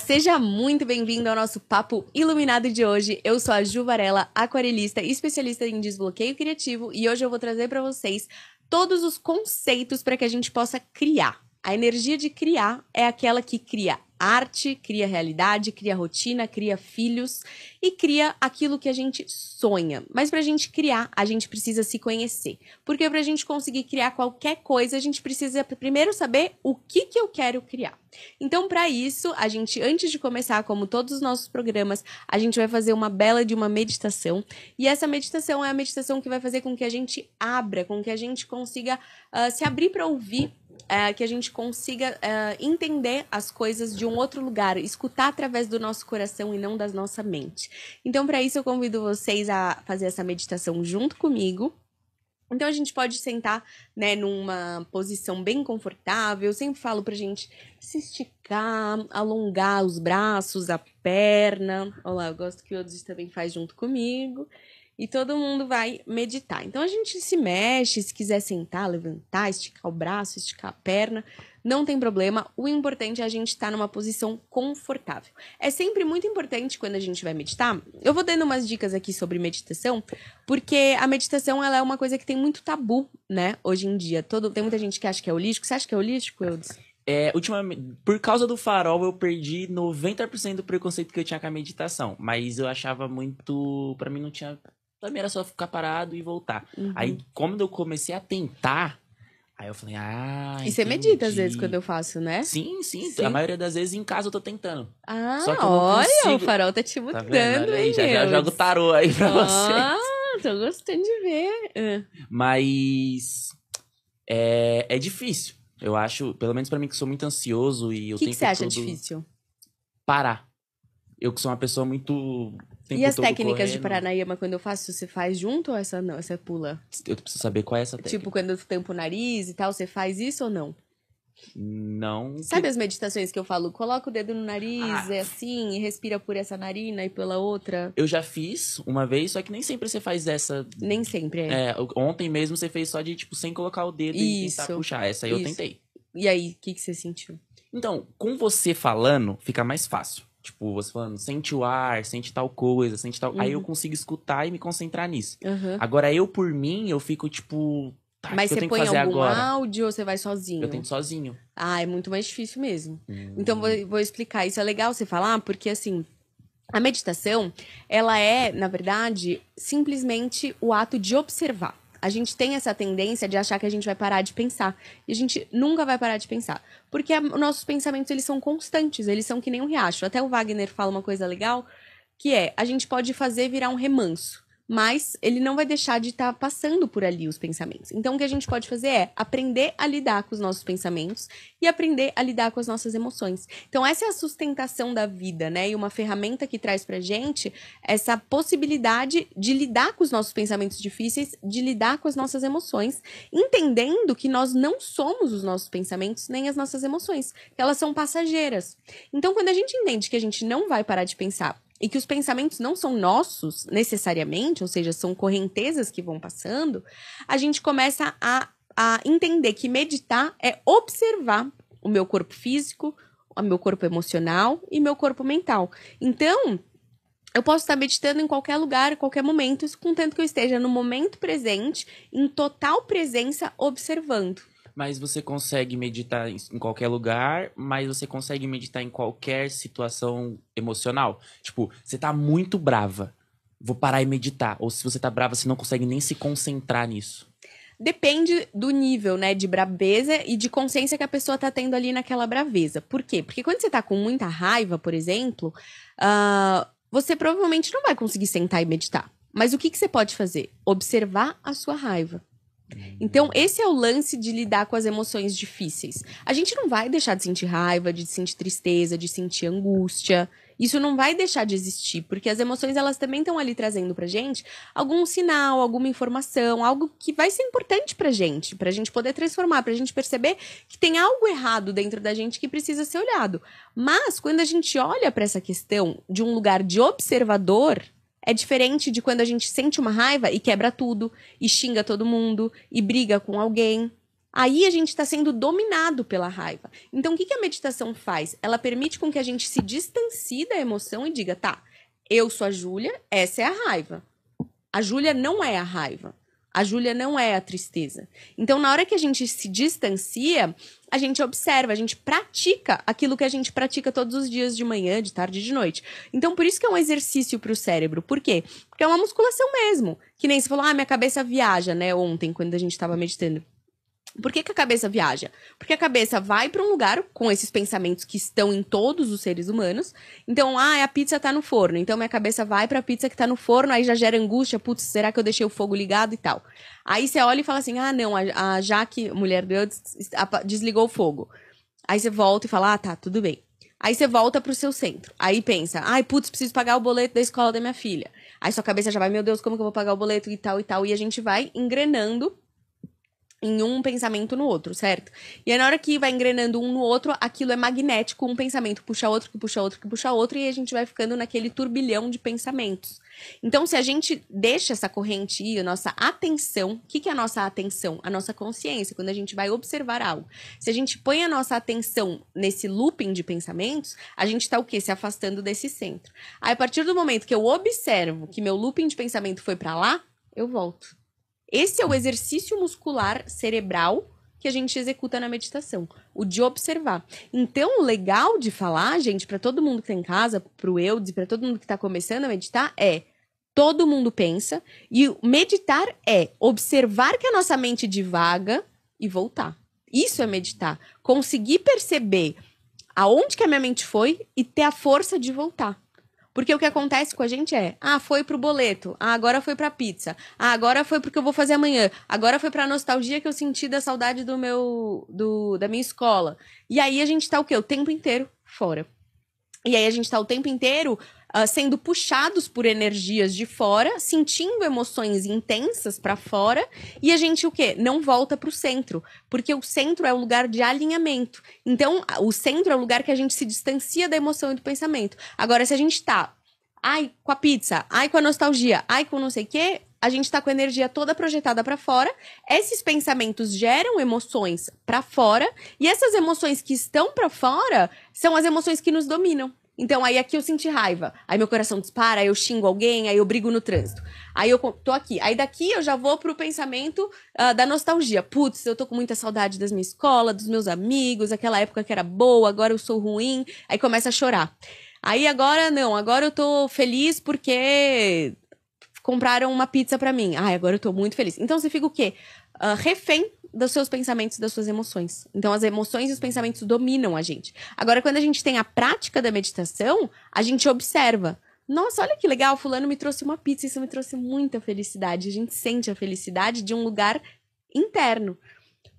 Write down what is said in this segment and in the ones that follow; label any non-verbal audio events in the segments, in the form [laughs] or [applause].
seja muito bem-vindo ao nosso Papo Iluminado de hoje. Eu sou a Ju Varela, aquarelista, especialista em desbloqueio criativo, e hoje eu vou trazer para vocês todos os conceitos para que a gente possa criar. A energia de criar é aquela que cria arte, cria realidade, cria rotina, cria filhos e cria aquilo que a gente sonha. Mas para a gente criar, a gente precisa se conhecer. Porque para a gente conseguir criar qualquer coisa, a gente precisa primeiro saber o que, que eu quero criar. Então, para isso, a gente, antes de começar, como todos os nossos programas, a gente vai fazer uma bela de uma meditação. E essa meditação é a meditação que vai fazer com que a gente abra, com que a gente consiga uh, se abrir para ouvir é, que a gente consiga é, entender as coisas de um outro lugar, escutar através do nosso coração e não da nossa mente. Então, para isso, eu convido vocês a fazer essa meditação junto comigo. Então a gente pode sentar, né, numa posição bem confortável. Eu sempre falo a gente se esticar, alongar os braços, a perna. Olha lá, eu gosto que o Odis também faz junto comigo e todo mundo vai meditar. Então a gente se mexe, se quiser sentar, levantar, esticar o braço, esticar a perna, não tem problema. O importante é a gente estar tá numa posição confortável. É sempre muito importante quando a gente vai meditar. Eu vou dando umas dicas aqui sobre meditação, porque a meditação ela é uma coisa que tem muito tabu, né? Hoje em dia, todo tem muita gente que acha que é holístico. Você acha que é holístico, Eudes? É, ultimamente, por causa do farol, eu perdi 90% do preconceito que eu tinha com a meditação. Mas eu achava muito. para mim, não tinha também era só ficar parado e voltar. Uhum. Aí, quando eu comecei a tentar, aí eu falei, ah. E você é medita às vezes quando eu faço, né? Sim, sim, sim, A maioria das vezes em casa eu tô tentando. Ah, só que olha, consigo. o farol tá te tá mudando, tá hein? Já, já jogo tarô aí pra oh, vocês. Ah, tô gostando de ver. Ah. Mas. É, é difícil. Eu acho, pelo menos para mim que sou muito ansioso e eu tenho que. O que você acha difícil? Parar. Eu que sou uma pessoa muito. E as técnicas correndo. de Paranaíma, quando eu faço, você faz junto ou essa não? Essa pula? Eu preciso saber qual é essa tipo, técnica. Tipo, quando eu tampo o nariz e tal, você faz isso ou não? Não. Sabe as meditações que eu falo? Coloca o dedo no nariz, ah. é assim, e respira por essa narina e pela outra. Eu já fiz uma vez, só que nem sempre você faz essa. Nem sempre, é. é ontem mesmo você fez só de, tipo, sem colocar o dedo Isso. e tentar puxar. Essa aí Isso. eu tentei. E aí, o que, que você sentiu? Então, com você falando, fica mais fácil. Tipo, você falando, sente o ar, sente tal coisa, sente tal. Uhum. Aí eu uhum. consigo escutar e me concentrar nisso. Uhum. Agora, eu por mim, eu fico tipo. Tá, Mas você põe algum agora? áudio ou você vai sozinho? Eu tento sozinho. Ah, é muito mais difícil mesmo. Hum. Então, vou, vou explicar. Isso é legal você falar, porque assim. A meditação, ela é, na verdade, simplesmente o ato de observar a gente tem essa tendência de achar que a gente vai parar de pensar. E a gente nunca vai parar de pensar. Porque a, nossos pensamentos, eles são constantes, eles são que nem um riacho. Até o Wagner fala uma coisa legal, que é, a gente pode fazer virar um remanso mas ele não vai deixar de estar tá passando por ali os pensamentos. Então, o que a gente pode fazer é aprender a lidar com os nossos pensamentos e aprender a lidar com as nossas emoções. Então, essa é a sustentação da vida, né? E uma ferramenta que traz pra gente essa possibilidade de lidar com os nossos pensamentos difíceis, de lidar com as nossas emoções, entendendo que nós não somos os nossos pensamentos nem as nossas emoções, que elas são passageiras. Então, quando a gente entende que a gente não vai parar de pensar e que os pensamentos não são nossos necessariamente, ou seja, são correntezas que vão passando, a gente começa a, a entender que meditar é observar o meu corpo físico, o meu corpo emocional e meu corpo mental. Então, eu posso estar meditando em qualquer lugar, em qualquer momento, contanto que eu esteja no momento presente, em total presença, observando. Mas você consegue meditar em qualquer lugar, mas você consegue meditar em qualquer situação emocional. Tipo, você tá muito brava, vou parar e meditar. Ou se você tá brava, você não consegue nem se concentrar nisso. Depende do nível, né, de brabeza e de consciência que a pessoa tá tendo ali naquela braveza. Por quê? Porque quando você tá com muita raiva, por exemplo, uh, você provavelmente não vai conseguir sentar e meditar. Mas o que, que você pode fazer? Observar a sua raiva. Então, esse é o lance de lidar com as emoções difíceis. A gente não vai deixar de sentir raiva, de sentir tristeza, de sentir angústia. Isso não vai deixar de existir, porque as emoções elas também estão ali trazendo pra gente algum sinal, alguma informação, algo que vai ser importante pra gente, pra gente poder transformar, pra gente perceber que tem algo errado dentro da gente que precisa ser olhado. Mas quando a gente olha para essa questão de um lugar de observador, é diferente de quando a gente sente uma raiva e quebra tudo, e xinga todo mundo, e briga com alguém. Aí a gente está sendo dominado pela raiva. Então, o que, que a meditação faz? Ela permite com que a gente se distancie da emoção e diga: tá, eu sou a Júlia, essa é a raiva. A Júlia não é a raiva. A Júlia não é a tristeza. Então, na hora que a gente se distancia, a gente observa, a gente pratica aquilo que a gente pratica todos os dias de manhã, de tarde e de noite. Então, por isso que é um exercício para o cérebro. Por quê? Porque é uma musculação mesmo. Que nem se falou, ah, minha cabeça viaja, né? Ontem, quando a gente estava meditando. Por que, que, a cabeça viaja? Porque a cabeça vai para um lugar com esses pensamentos que estão em todos os seres humanos. Então, ah, é a pizza está no forno. Então, minha cabeça vai para a pizza que está no forno, aí já gera angústia. Putz, será que eu deixei o fogo ligado e tal? Aí você olha e fala assim: ah, não, a, a Jaque, mulher deu, desligou o fogo. Aí você volta e fala: ah, tá, tudo bem. Aí você volta para o seu centro. Aí pensa, ai, putz, preciso pagar o boleto da escola da minha filha. Aí sua cabeça já vai, meu Deus, como que eu vou pagar o boleto e tal e tal. E a gente vai engrenando em um pensamento no outro, certo? E aí, na hora que vai engrenando um no outro, aquilo é magnético, um pensamento puxa outro, que puxa outro, que puxa outro, e a gente vai ficando naquele turbilhão de pensamentos. Então, se a gente deixa essa corrente ir, a nossa atenção, o que, que é a nossa atenção? A nossa consciência, quando a gente vai observar algo. Se a gente põe a nossa atenção nesse looping de pensamentos, a gente está o quê? Se afastando desse centro. Aí, a partir do momento que eu observo que meu looping de pensamento foi para lá, eu volto. Esse é o exercício muscular cerebral que a gente executa na meditação, o de observar. Então, o legal de falar, gente, para todo mundo que tá em casa, pro Eudes, para todo mundo que tá começando a meditar é todo mundo pensa e meditar é observar que a nossa mente divaga e voltar. Isso é meditar, conseguir perceber aonde que a minha mente foi e ter a força de voltar. Porque o que acontece com a gente é: ah, foi pro boleto, ah, agora foi pra pizza, ah, agora foi porque eu vou fazer amanhã, agora foi pra nostalgia que eu senti da saudade do meu do, da minha escola. E aí a gente tá o quê? O tempo inteiro fora. E aí a gente tá o tempo inteiro uh, sendo puxados por energias de fora, sentindo emoções intensas para fora, e a gente o quê? Não volta para o centro, porque o centro é o lugar de alinhamento. Então, o centro é o lugar que a gente se distancia da emoção e do pensamento. Agora, se a gente está ai com a pizza, ai com a nostalgia, ai com não sei o quê, a gente está com a energia toda projetada para fora. Esses pensamentos geram emoções para fora e essas emoções que estão para fora são as emoções que nos dominam. Então aí aqui eu senti raiva. Aí meu coração dispara, aí eu xingo alguém, aí eu brigo no trânsito. Aí eu tô aqui. Aí daqui eu já vou pro pensamento uh, da nostalgia. Putz, eu tô com muita saudade das minha escola, dos meus amigos, aquela época que era boa, agora eu sou ruim. Aí começa a chorar. Aí agora não, agora eu tô feliz porque compraram uma pizza para mim. Ai, agora eu tô muito feliz. Então você fica o quê? uh, refém dos seus pensamentos e das suas emoções. Então, as emoções e os pensamentos dominam a gente. Agora, quando a gente tem a prática da meditação, a gente observa. Nossa, olha que legal, Fulano me trouxe uma pizza, isso me trouxe muita felicidade. A gente sente a felicidade de um lugar interno.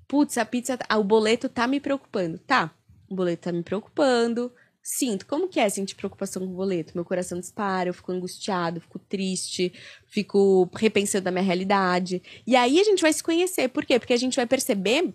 Putz, a pizza, o boleto tá me preocupando. Tá, o boleto tá me preocupando, sinto. Como que é sentir preocupação com o boleto? Meu coração dispara, eu fico angustiado, fico triste, fico repensando da minha realidade. E aí a gente vai se conhecer. Por quê? Porque a gente vai perceber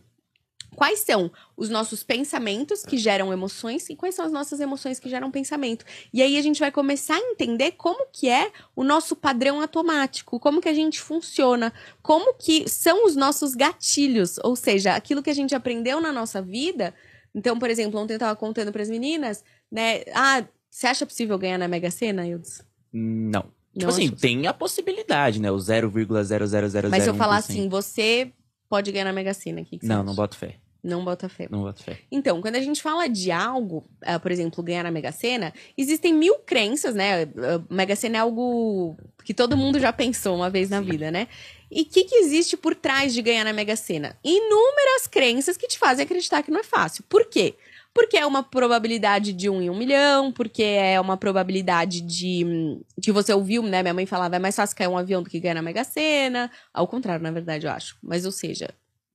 quais são os nossos pensamentos que geram emoções e quais são as nossas emoções que geram pensamento. E aí a gente vai começar a entender como que é o nosso padrão automático, como que a gente funciona, como que são os nossos gatilhos, ou seja, aquilo que a gente aprendeu na nossa vida. Então, por exemplo, ontem eu estava contando para as meninas né? Ah, você acha possível ganhar na Mega Sena, Ildes? Não. Tipo não assim, tem a possibilidade, né? O 0,0001%. Mas eu falar assim, você pode ganhar na Mega Sena, que, Não, não boto fé. Não bota fé. Não bota fé. Então, quando a gente fala de algo, uh, por exemplo, ganhar na Mega Sena, existem mil crenças, né? Uh, Mega Sena é algo que todo mundo já pensou uma vez na Sim. vida, né? E o que, que, existe por trás de ganhar na Mega Sena? Inúmeras crenças que te fazem acreditar que não é fácil. Por quê? Porque é uma probabilidade de um em um milhão, porque é uma probabilidade de. que você ouviu, né? Minha mãe falava, é mais fácil cair um avião do que ganhar na Mega Sena. Ao contrário, na verdade, eu acho. Mas, ou seja,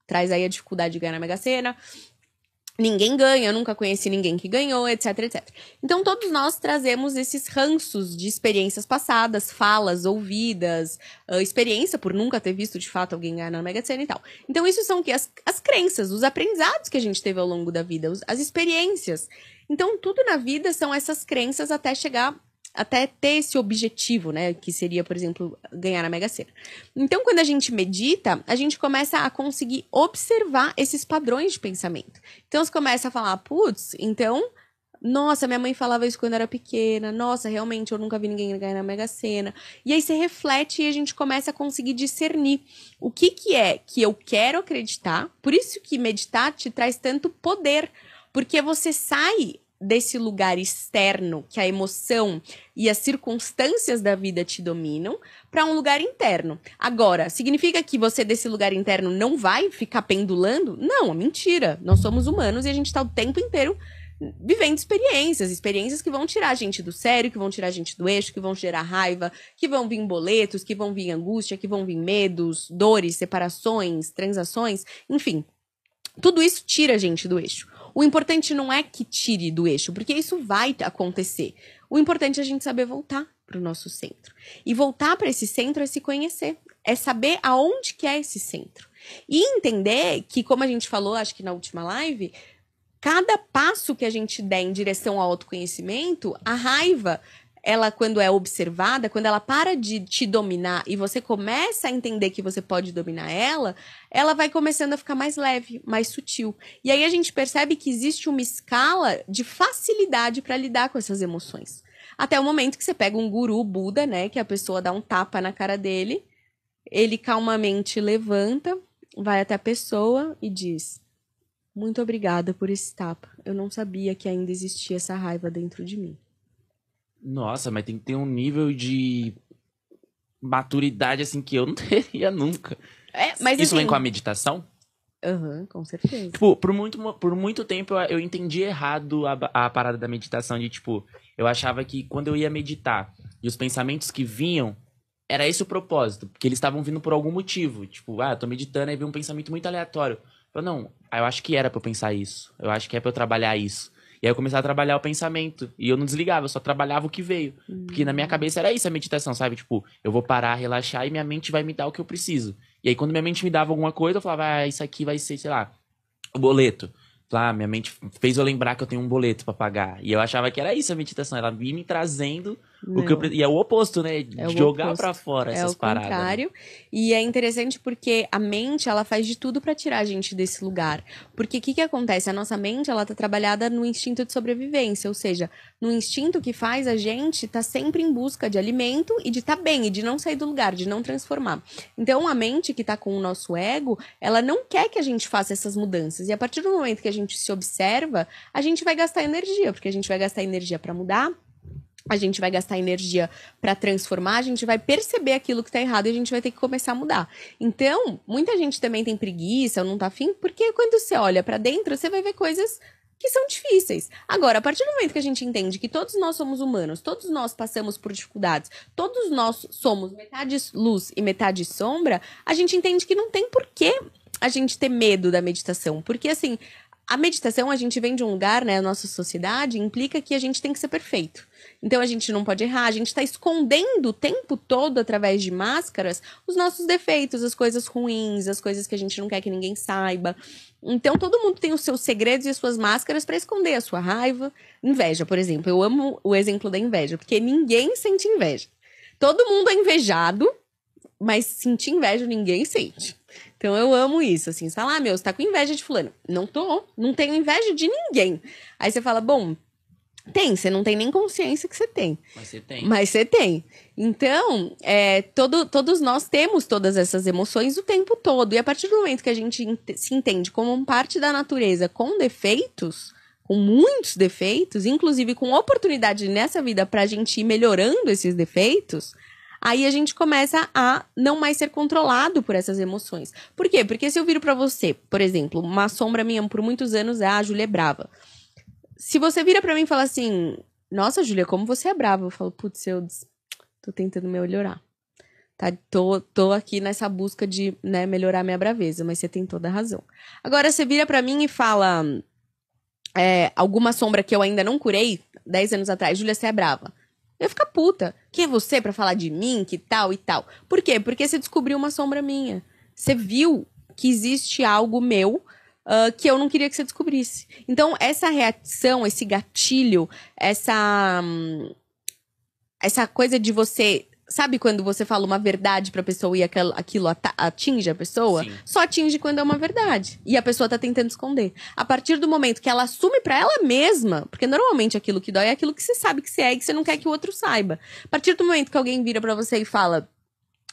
traz aí a dificuldade de ganhar na Mega Sena ninguém ganha, eu nunca conheci ninguém que ganhou, etc, etc. Então todos nós trazemos esses ranços de experiências passadas, falas ouvidas, uh, experiência por nunca ter visto de fato alguém ganhar na Mega Sena e tal. Então isso são que as, as crenças, os aprendizados que a gente teve ao longo da vida, os, as experiências. Então tudo na vida são essas crenças até chegar até ter esse objetivo, né? Que seria, por exemplo, ganhar a Mega Sena. Então, quando a gente medita, a gente começa a conseguir observar esses padrões de pensamento. Então, você começa a falar, putz, então. Nossa, minha mãe falava isso quando era pequena. Nossa, realmente eu nunca vi ninguém ganhar a Mega Sena. E aí você reflete e a gente começa a conseguir discernir o que que é que eu quero acreditar. Por isso que meditar te traz tanto poder, porque você sai desse lugar externo que a emoção e as circunstâncias da vida te dominam para um lugar interno. Agora, significa que você desse lugar interno não vai ficar pendulando? Não, é mentira. Nós somos humanos e a gente está o tempo inteiro vivendo experiências, experiências que vão tirar a gente do sério, que vão tirar a gente do eixo, que vão gerar raiva, que vão vir boletos, que vão vir angústia, que vão vir medos, dores, separações, transações, enfim, tudo isso tira a gente do eixo. O importante não é que tire do eixo, porque isso vai acontecer. O importante é a gente saber voltar para o nosso centro. E voltar para esse centro é se conhecer, é saber aonde que é esse centro. E entender que, como a gente falou, acho que na última live, cada passo que a gente der em direção ao autoconhecimento, a raiva ela quando é observada, quando ela para de te dominar e você começa a entender que você pode dominar ela, ela vai começando a ficar mais leve, mais sutil. E aí a gente percebe que existe uma escala de facilidade para lidar com essas emoções. Até o momento que você pega um guru Buda, né, que a pessoa dá um tapa na cara dele, ele calmamente levanta, vai até a pessoa e diz: "Muito obrigada por esse tapa. Eu não sabia que ainda existia essa raiva dentro de mim." Nossa, mas tem que ter um nível de maturidade assim que eu não [laughs] teria nunca. É, mas Isso assim... vem com a meditação? Aham, uhum, com certeza. Tipo, por muito, por muito tempo eu, eu entendi errado a, a parada da meditação. De tipo, eu achava que quando eu ia meditar e os pensamentos que vinham, era esse o propósito. Porque eles estavam vindo por algum motivo. Tipo, ah, tô meditando e veio um pensamento muito aleatório. Eu não, eu acho que era pra eu pensar isso. Eu acho que é pra eu trabalhar isso. E aí eu comecei a trabalhar o pensamento. E eu não desligava, eu só trabalhava o que veio. Uhum. Porque na minha hum. cabeça era isso a meditação, sabe? Tipo, eu vou parar, relaxar e minha mente vai me dar o que eu preciso. E aí quando minha mente me dava alguma coisa, eu falava, ah, isso aqui vai ser, sei lá, o boleto. Lá, minha mente fez eu lembrar que eu tenho um boleto para pagar. E eu achava que era isso a meditação, ela vinha me trazendo o que eu, e é o oposto, né? É Jogar oposto. pra fora é essas é paradas. É né? o contrário. Né? E é interessante porque a mente, ela faz de tudo para tirar a gente desse lugar. Porque o que, que acontece? A nossa mente, ela tá trabalhada no instinto de sobrevivência. Ou seja, no instinto que faz a gente tá sempre em busca de alimento e de estar tá bem, e de não sair do lugar, de não transformar. Então, a mente que tá com o nosso ego, ela não quer que a gente faça essas mudanças. E a partir do momento que a gente se observa, a gente vai gastar energia. Porque a gente vai gastar energia para mudar a gente vai gastar energia para transformar, a gente vai perceber aquilo que está errado e a gente vai ter que começar a mudar. Então, muita gente também tem preguiça ou não tá afim, porque quando você olha para dentro, você vai ver coisas que são difíceis. Agora, a partir do momento que a gente entende que todos nós somos humanos, todos nós passamos por dificuldades, todos nós somos metade luz e metade sombra, a gente entende que não tem porquê a gente ter medo da meditação, porque assim, a meditação a gente vem de um lugar, né, a nossa sociedade implica que a gente tem que ser perfeito. Então a gente não pode errar, a gente está escondendo o tempo todo através de máscaras os nossos defeitos, as coisas ruins, as coisas que a gente não quer que ninguém saiba. Então todo mundo tem os seus segredos e as suas máscaras para esconder a sua raiva. Inveja, por exemplo. Eu amo o exemplo da inveja, porque ninguém sente inveja. Todo mundo é invejado, mas sentir inveja ninguém sente. Então eu amo isso, assim, você fala, ah, meu, você tá com inveja de fulano. Não tô, não tenho inveja de ninguém. Aí você fala, bom, tem, você não tem nem consciência que você tem. Mas você tem. Mas você tem. Então, é, todo, todos nós temos todas essas emoções o tempo todo. E a partir do momento que a gente se entende como parte da natureza com defeitos, com muitos defeitos, inclusive com oportunidade nessa vida para a gente ir melhorando esses defeitos, aí a gente começa a não mais ser controlado por essas emoções. Por quê? Porque se eu viro para você, por exemplo, uma sombra minha por muitos anos é a Júlia brava se você vira para mim e fala assim, nossa, Júlia, como você é brava, eu falo, putz, eu tô tentando melhorar. Tá, tô, tô aqui nessa busca de né, melhorar minha braveza, mas você tem toda a razão. Agora, você vira para mim e fala é, alguma sombra que eu ainda não curei, 10 anos atrás, Júlia, você é brava. Eu ia ficar puta. Quem é você para falar de mim, que tal e tal? Por quê? Porque você descobriu uma sombra minha. Você viu que existe algo meu Uh, que eu não queria que você descobrisse. Então, essa reação, esse gatilho, essa. Hum, essa coisa de você. Sabe quando você fala uma verdade pra pessoa e aquilo atinge a pessoa? Sim. Só atinge quando é uma verdade. E a pessoa tá tentando esconder. A partir do momento que ela assume para ela mesma, porque normalmente aquilo que dói é aquilo que você sabe que você é e que você não quer que o outro saiba. A partir do momento que alguém vira para você e fala,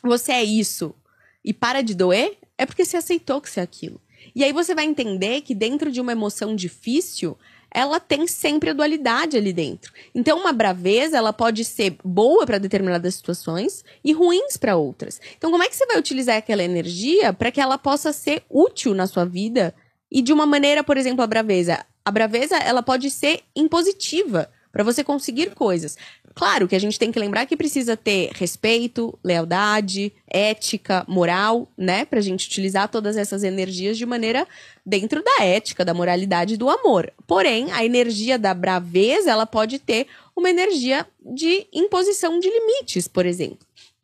você é isso, e para de doer, é porque você aceitou que você é aquilo. E aí você vai entender que dentro de uma emoção difícil, ela tem sempre a dualidade ali dentro. Então, uma braveza, ela pode ser boa para determinadas situações e ruins para outras. Então, como é que você vai utilizar aquela energia para que ela possa ser útil na sua vida? E de uma maneira, por exemplo, a braveza. A braveza, ela pode ser impositiva para você conseguir coisas. Claro que a gente tem que lembrar que precisa ter respeito, lealdade, ética, moral, né? Pra gente utilizar todas essas energias de maneira dentro da ética, da moralidade do amor. Porém, a energia da braveza, ela pode ter uma energia de imposição de limites, por exemplo.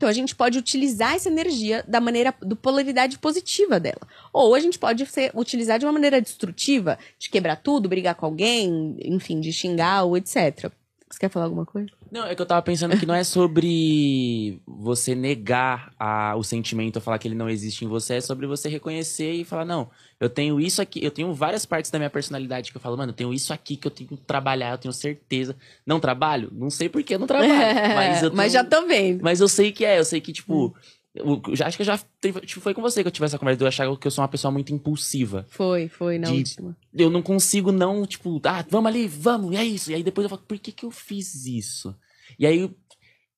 Então a gente pode utilizar essa energia da maneira do polaridade positiva dela. Ou a gente pode ser, utilizar de uma maneira destrutiva, de quebrar tudo, brigar com alguém, enfim, de xingar ou etc. Você quer falar alguma coisa? Não, é que eu tava pensando que não é sobre você negar a, o sentimento, falar que ele não existe em você, é sobre você reconhecer e falar, não, eu tenho isso aqui, eu tenho várias partes da minha personalidade que eu falo, mano, eu tenho isso aqui que eu tenho que trabalhar, eu tenho certeza. Não trabalho? Não sei por que eu não trabalho. É, [laughs] mas, eu tenho, mas já tô vendo. Mas eu sei que é, eu sei que, tipo, hum já, acho que já tipo, foi com você que eu tive essa conversa. Eu achava que eu sou uma pessoa muito impulsiva. Foi, foi, na de, última. Eu não consigo não, tipo, ah, vamos ali, vamos, e é isso. E aí depois eu falo, por que que eu fiz isso? E aí,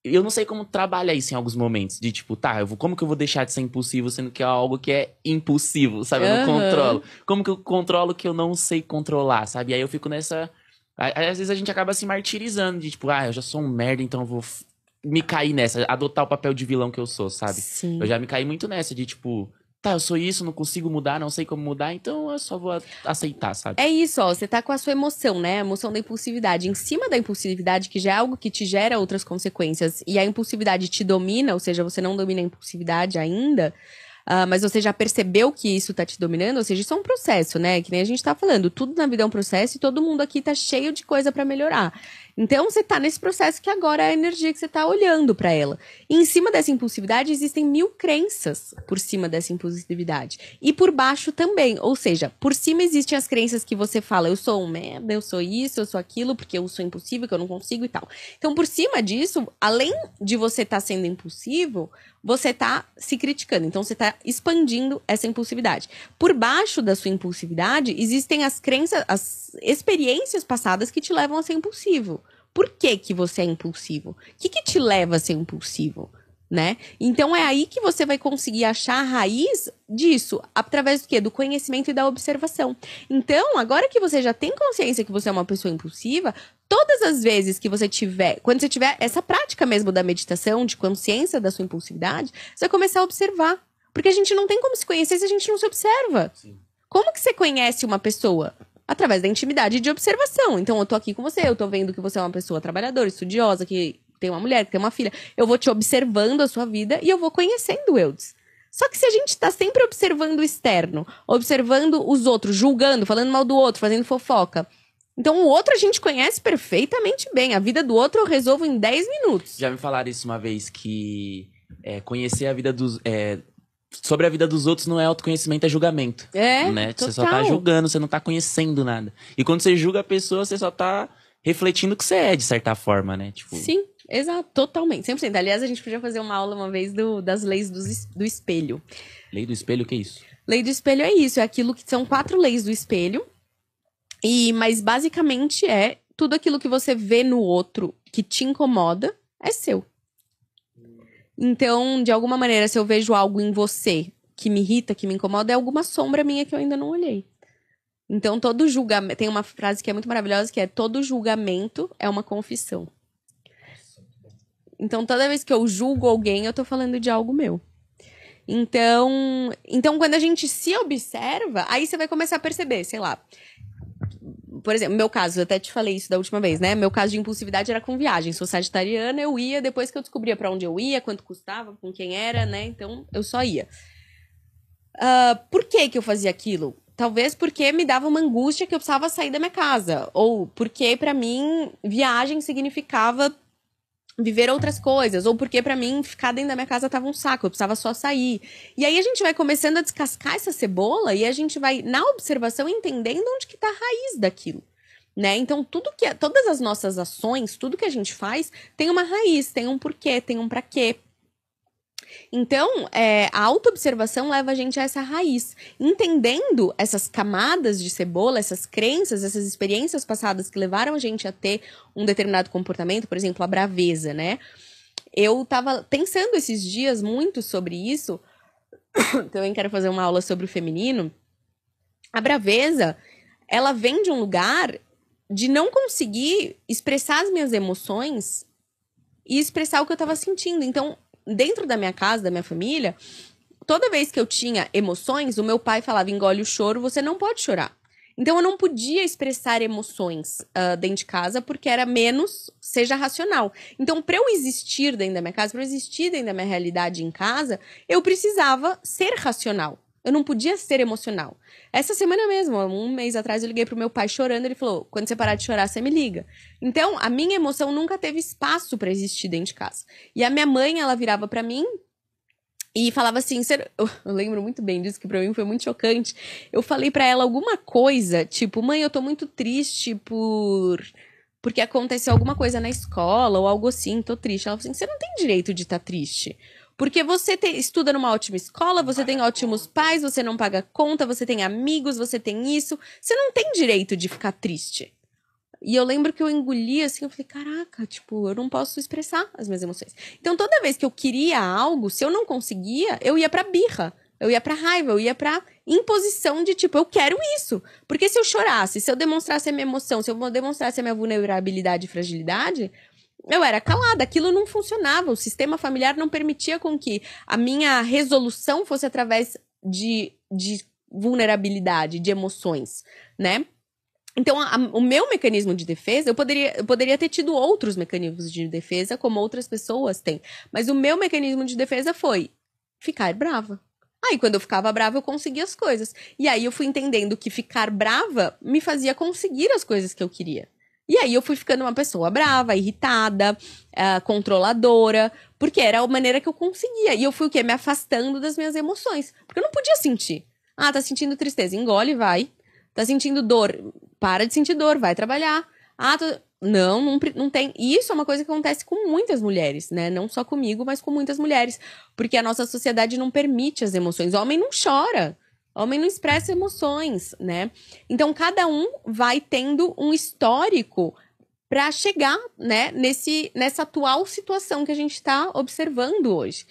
eu não sei como trabalhar isso em alguns momentos. De tipo, tá, eu vou, como que eu vou deixar de ser impulsivo sendo que é algo que é impulsivo, sabe? Eu não controlo. Como que eu controlo que eu não sei controlar, sabe? E aí eu fico nessa... Às vezes a gente acaba se martirizando de tipo, ah, eu já sou um merda, então eu vou me cair nessa, adotar o papel de vilão que eu sou, sabe? Sim. Eu já me caí muito nessa de tipo, tá, eu sou isso, não consigo mudar, não sei como mudar, então eu só vou aceitar, sabe? É isso, ó, você tá com a sua emoção, né? A emoção da impulsividade. Em cima da impulsividade, que já é algo que te gera outras consequências, e a impulsividade te domina, ou seja, você não domina a impulsividade ainda, uh, mas você já percebeu que isso tá te dominando, ou seja, isso é um processo, né? Que nem a gente tá falando, tudo na vida é um processo e todo mundo aqui tá cheio de coisa para melhorar. Então você tá nesse processo que agora é a energia que você tá olhando para ela. E em cima dessa impulsividade existem mil crenças por cima dessa impulsividade. E por baixo também, ou seja, por cima existem as crenças que você fala, eu sou um merda, eu sou isso, eu sou aquilo, porque eu sou impossível, que eu não consigo e tal. Então por cima disso, além de você estar tá sendo impulsivo, você tá se criticando. Então você tá expandindo essa impulsividade. Por baixo da sua impulsividade existem as crenças, as experiências passadas que te levam a ser impulsivo. Por que que você é impulsivo? O que, que te leva a ser impulsivo? né? Então é aí que você vai conseguir achar a raiz disso, através do quê? Do conhecimento e da observação. Então, agora que você já tem consciência que você é uma pessoa impulsiva, todas as vezes que você tiver, quando você tiver essa prática mesmo da meditação, de consciência da sua impulsividade, você vai começar a observar. Porque a gente não tem como se conhecer se a gente não se observa. Sim. Como que você conhece uma pessoa? Através da intimidade e de observação. Então, eu tô aqui com você, eu tô vendo que você é uma pessoa trabalhadora, estudiosa, que tem uma mulher, que tem uma filha. Eu vou te observando a sua vida e eu vou conhecendo o Eudes. Só que se a gente está sempre observando o externo, observando os outros, julgando, falando mal do outro, fazendo fofoca, então, o outro a gente conhece perfeitamente bem. A vida do outro eu resolvo em 10 minutos. Já me falaram isso uma vez, que é, conhecer a vida dos. É, sobre a vida dos outros não é autoconhecimento, é julgamento. É. Né? Total. Você só tá julgando, você não tá conhecendo nada. E quando você julga a pessoa, você só tá refletindo o que você é, de certa forma, né? Tipo... Sim. Exato, totalmente, 100%. Aliás, a gente podia fazer uma aula uma vez do, das leis do, do espelho. Lei do espelho, o que é isso? Lei do espelho é isso, é aquilo que são quatro leis do espelho. E mas basicamente é tudo aquilo que você vê no outro que te incomoda é seu. Então, de alguma maneira, se eu vejo algo em você que me irrita, que me incomoda, é alguma sombra minha que eu ainda não olhei. Então, todo julgamento. Tem uma frase que é muito maravilhosa que é: todo julgamento é uma confissão. Então, toda vez que eu julgo alguém, eu tô falando de algo meu. Então, então quando a gente se observa, aí você vai começar a perceber, sei lá. Por exemplo, meu caso, eu até te falei isso da última vez, né? Meu caso de impulsividade era com viagem. Sou sagitariana, eu ia depois que eu descobria para onde eu ia, quanto custava, com quem era, né? Então, eu só ia. Uh, por que que eu fazia aquilo? Talvez porque me dava uma angústia que eu precisava sair da minha casa. Ou porque, para mim, viagem significava viver outras coisas, ou porque para mim ficar dentro da minha casa tava um saco, eu precisava só sair. E aí a gente vai começando a descascar essa cebola e a gente vai na observação entendendo onde que tá a raiz daquilo. Né? Então, tudo que é, todas as nossas ações, tudo que a gente faz, tem uma raiz, tem um porquê, tem um para quê, então, é, a autoobservação leva a gente a essa raiz, entendendo essas camadas de cebola, essas crenças, essas experiências passadas que levaram a gente a ter um determinado comportamento, por exemplo, a braveza, né? Eu tava pensando esses dias muito sobre isso. [coughs] Também então, quero fazer uma aula sobre o feminino. A braveza, ela vem de um lugar de não conseguir expressar as minhas emoções e expressar o que eu estava sentindo. Então, dentro da minha casa, da minha família, toda vez que eu tinha emoções, o meu pai falava: engole o choro, você não pode chorar. Então eu não podia expressar emoções uh, dentro de casa porque era menos, seja racional. Então, para eu existir dentro da minha casa, para eu existir dentro da minha realidade em casa, eu precisava ser racional. Eu não podia ser emocional. Essa semana mesmo, um mês atrás, eu liguei pro meu pai chorando. Ele falou: quando você parar de chorar, você me liga. Então, a minha emoção nunca teve espaço para existir dentro de casa. E a minha mãe, ela virava para mim e falava assim, [laughs] eu lembro muito bem disso, que pra mim foi muito chocante. Eu falei para ela alguma coisa, tipo, mãe, eu tô muito triste por. Porque aconteceu alguma coisa na escola ou algo assim, tô triste. Ela falou assim: você não tem direito de estar tá triste. Porque você te, estuda numa ótima escola, você tem ótimos pais, você não paga conta, você tem amigos, você tem isso. Você não tem direito de ficar triste. E eu lembro que eu engoli assim, eu falei, caraca, tipo, eu não posso expressar as minhas emoções. Então toda vez que eu queria algo, se eu não conseguia, eu ia pra birra. Eu ia pra raiva, eu ia pra imposição de tipo, eu quero isso. Porque se eu chorasse, se eu demonstrasse a minha emoção, se eu demonstrasse a minha vulnerabilidade e fragilidade, eu era calada, aquilo não funcionava, o sistema familiar não permitia com que a minha resolução fosse através de, de vulnerabilidade, de emoções, né? Então, a, o meu mecanismo de defesa, eu poderia, eu poderia ter tido outros mecanismos de defesa, como outras pessoas têm. Mas o meu mecanismo de defesa foi ficar brava. Aí, quando eu ficava brava, eu conseguia as coisas. E aí, eu fui entendendo que ficar brava me fazia conseguir as coisas que eu queria. E aí eu fui ficando uma pessoa brava, irritada, uh, controladora, porque era a maneira que eu conseguia. E eu fui o quê? Me afastando das minhas emoções. Porque eu não podia sentir. Ah, tá sentindo tristeza, engole, vai. Tá sentindo dor, para de sentir dor, vai trabalhar. Ah, tô... não, não, não tem. E isso é uma coisa que acontece com muitas mulheres, né? Não só comigo, mas com muitas mulheres. Porque a nossa sociedade não permite as emoções. O homem não chora. Homem não expressa emoções, né? Então cada um vai tendo um histórico para chegar, né, nesse nessa atual situação que a gente está observando hoje.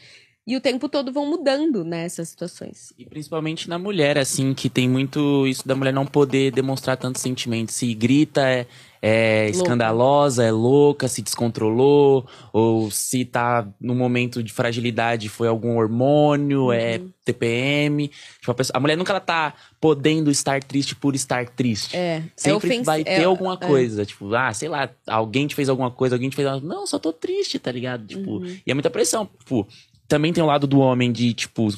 E o tempo todo vão mudando nessas né, situações. E principalmente na mulher, assim, que tem muito isso da mulher não poder demonstrar tantos sentimentos. Se grita, é, é escandalosa, é louca, se descontrolou, ou se tá num momento de fragilidade foi algum hormônio, é uhum. é TPM. Tipo, a, pessoa, a, mulher nunca ela tá podendo estar triste por estar triste. É, é Sempre é vai ter é, alguma é. coisa. Tipo, ah, sei lá, alguém te fez alguma coisa, alguém te fez. Não, só tô triste, tá ligado? Tipo, uhum. e é muita pressão. Tipo, também tem o lado do homem de, tipo,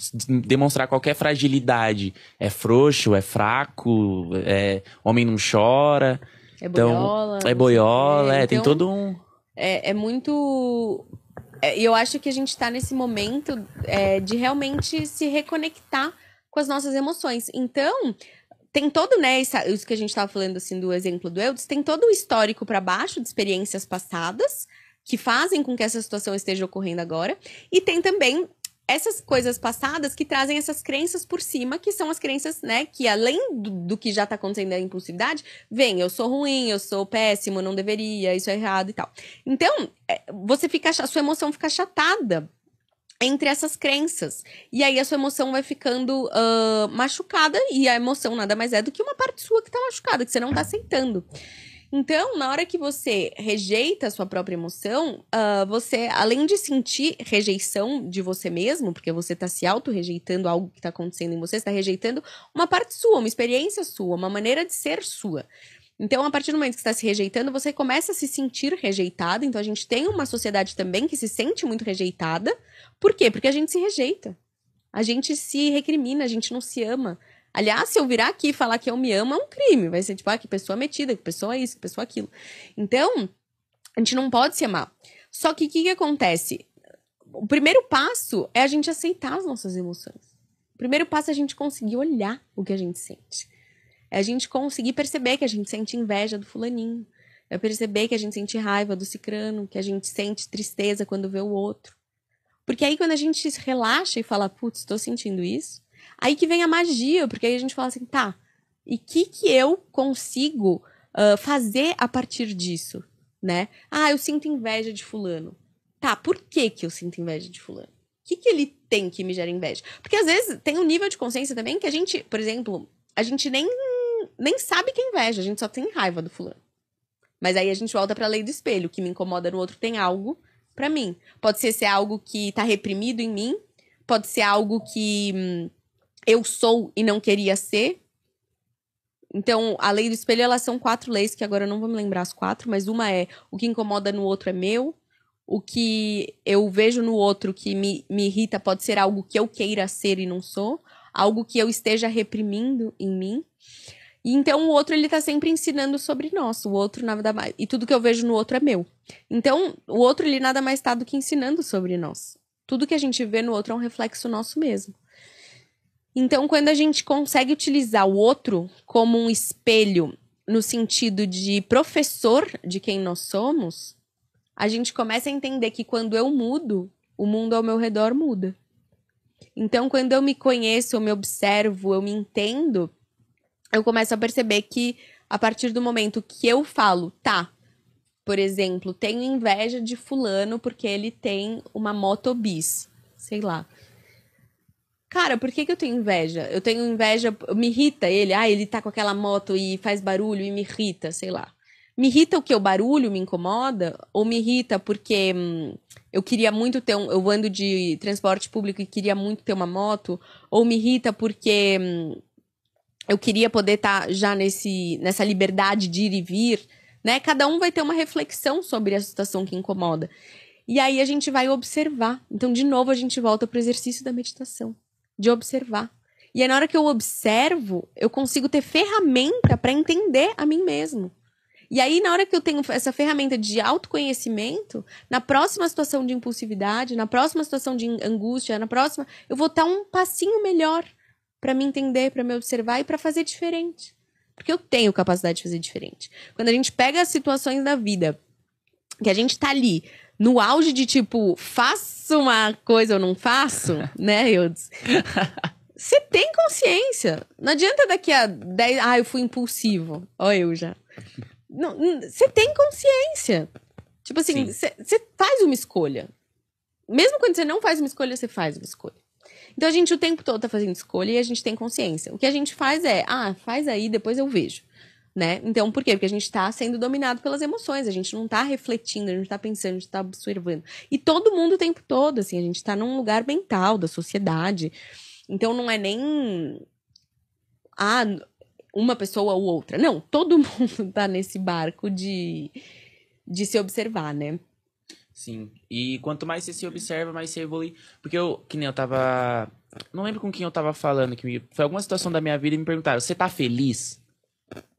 demonstrar qualquer fragilidade. É frouxo, é fraco, é... homem não chora. É então, boiola. é boiola, é, tem então, todo um. É, é muito. É, e eu acho que a gente está nesse momento é, de realmente se reconectar com as nossas emoções. Então, tem todo, né, isso que a gente estava falando, assim, do exemplo do Eudes, tem todo o histórico para baixo de experiências passadas que fazem com que essa situação esteja ocorrendo agora. E tem também essas coisas passadas que trazem essas crenças por cima, que são as crenças, né, que além do, do que já tá acontecendo da impulsividade, vem, eu sou ruim, eu sou péssimo, não deveria, isso é errado e tal. Então, é, você fica, a sua emoção fica chatada entre essas crenças. E aí a sua emoção vai ficando uh, machucada, e a emoção nada mais é do que uma parte sua que tá machucada, que você não tá aceitando. Então, na hora que você rejeita a sua própria emoção, uh, você, além de sentir rejeição de você mesmo, porque você está se auto-rejeitando algo que está acontecendo em você, está rejeitando uma parte sua, uma experiência sua, uma maneira de ser sua. Então, a partir do momento que está se rejeitando, você começa a se sentir rejeitado. Então, a gente tem uma sociedade também que se sente muito rejeitada. Por quê? Porque a gente se rejeita. A gente se recrimina, a gente não se ama. Aliás, se eu virar aqui e falar que eu me amo, é um crime. Vai ser tipo, ah, que pessoa metida, que pessoa isso, que pessoa aquilo. Então, a gente não pode se amar. Só que o que, que acontece? O primeiro passo é a gente aceitar as nossas emoções. O primeiro passo é a gente conseguir olhar o que a gente sente. É a gente conseguir perceber que a gente sente inveja do fulaninho. É perceber que a gente sente raiva do cicrano, que a gente sente tristeza quando vê o outro. Porque aí quando a gente relaxa e fala, putz, estou sentindo isso, Aí que vem a magia, porque aí a gente fala assim, tá, e o que, que eu consigo uh, fazer a partir disso, né? Ah, eu sinto inveja de fulano. Tá, por que que eu sinto inveja de fulano? O que, que ele tem que me gera inveja? Porque às vezes tem um nível de consciência também que a gente, por exemplo, a gente nem, nem sabe que é inveja, a gente só tem raiva do fulano. Mas aí a gente volta para a lei do espelho, o que me incomoda no outro tem algo para mim. Pode ser, ser é algo que tá reprimido em mim, pode ser algo que hum, eu sou e não queria ser. Então, a lei do espelho, elas são quatro leis, que agora eu não vou me lembrar as quatro, mas uma é o que incomoda no outro é meu, o que eu vejo no outro que me, me irrita pode ser algo que eu queira ser e não sou, algo que eu esteja reprimindo em mim. E então o outro ele tá sempre ensinando sobre nós, o outro nada mais, e tudo que eu vejo no outro é meu. Então, o outro ele nada mais tá do que ensinando sobre nós. Tudo que a gente vê no outro é um reflexo nosso mesmo. Então, quando a gente consegue utilizar o outro como um espelho no sentido de professor de quem nós somos, a gente começa a entender que quando eu mudo, o mundo ao meu redor muda. Então, quando eu me conheço, eu me observo, eu me entendo, eu começo a perceber que a partir do momento que eu falo, tá, por exemplo, tenho inveja de fulano porque ele tem uma moto bis, sei lá. Cara, por que, que eu tenho inveja? Eu tenho inveja, me irrita ele, ah, ele tá com aquela moto e faz barulho e me irrita, sei lá. Me irrita o que o barulho me incomoda? Ou me irrita porque hum, eu queria muito ter um. Eu ando de transporte público e queria muito ter uma moto? Ou me irrita porque hum, eu queria poder estar tá já nesse, nessa liberdade de ir e vir? Né? Cada um vai ter uma reflexão sobre a situação que incomoda. E aí a gente vai observar. Então, de novo, a gente volta para o exercício da meditação de observar. E é na hora que eu observo, eu consigo ter ferramenta para entender a mim mesmo. E aí, na hora que eu tenho essa ferramenta de autoconhecimento, na próxima situação de impulsividade, na próxima situação de angústia, na próxima, eu vou estar um passinho melhor para me entender, para me observar e para fazer diferente. Porque eu tenho capacidade de fazer diferente. Quando a gente pega as situações da vida que a gente tá ali no auge de tipo, faço uma coisa ou não faço, [laughs] né, Hildes? Você tem consciência. Não adianta daqui a 10. Ah, eu fui impulsivo. Ó, eu já. Você tem consciência. Tipo assim, você faz uma escolha. Mesmo quando você não faz uma escolha, você faz uma escolha. Então a gente o tempo todo tá fazendo escolha e a gente tem consciência. O que a gente faz é, ah, faz aí, depois eu vejo né? Então, por quê? Porque a gente está sendo dominado pelas emoções, a gente não está refletindo, a gente está pensando, a gente está observando. E todo mundo o tempo todo, assim, a gente está num lugar mental da sociedade. Então, não é nem. Ah, uma pessoa ou outra. Não, todo [laughs] mundo está nesse barco de, de se observar, né? Sim. E quanto mais você se observa, mais você evolui. Porque eu, que nem eu tava. Não lembro com quem eu tava falando, que me... foi alguma situação da minha vida e me perguntaram: você tá feliz?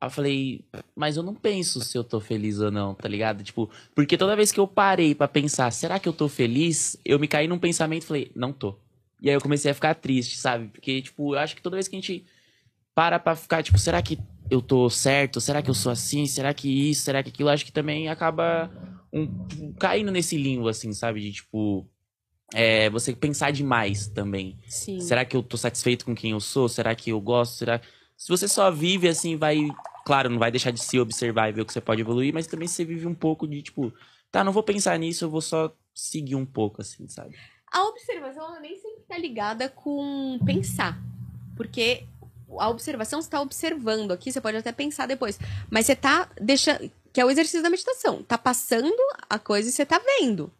eu falei, mas eu não penso se eu tô feliz ou não, tá ligado? Tipo, porque toda vez que eu parei para pensar, será que eu tô feliz? Eu me caí num pensamento e falei, não tô. E aí eu comecei a ficar triste, sabe? Porque, tipo, eu acho que toda vez que a gente para pra ficar, tipo, será que eu tô certo? Será que eu sou assim? Será que isso? Será que aquilo? Eu acho que também acaba um, um, caindo nesse limbo, assim, sabe? De, tipo, é, você pensar demais também. Sim. Será que eu tô satisfeito com quem eu sou? Será que eu gosto? Será que se você só vive assim, vai. Claro, não vai deixar de se observar e ver o que você pode evoluir, mas também você vive um pouco de tipo, tá, não vou pensar nisso, eu vou só seguir um pouco, assim, sabe? A observação, ela nem sempre tá ligada com pensar. Porque a observação, você tá observando aqui, você pode até pensar depois. Mas você tá deixando. Que é o exercício da meditação. Tá passando a coisa e você tá vendo.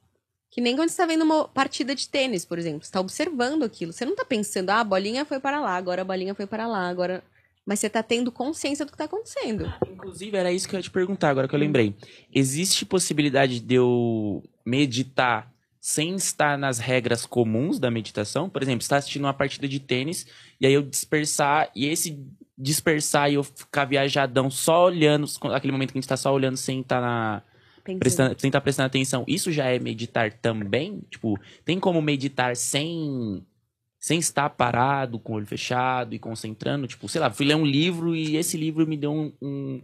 Que nem quando você tá vendo uma partida de tênis, por exemplo. Você tá observando aquilo. Você não tá pensando, ah, a bolinha foi para lá, agora a bolinha foi para lá, agora mas você está tendo consciência do que está acontecendo. Inclusive, era isso que eu ia te perguntar, agora que eu lembrei. Existe possibilidade de eu meditar sem estar nas regras comuns da meditação? Por exemplo, estar tá assistindo uma partida de tênis e aí eu dispersar, e esse dispersar e eu ficar viajadão só olhando, aquele momento que a gente está só olhando sem estar tá na prestando, sem estar tá prestando atenção, isso já é meditar também? Tipo, tem como meditar sem sem estar parado, com o olho fechado e concentrando. Tipo, sei lá, fui ler um livro e esse livro me deu um. um...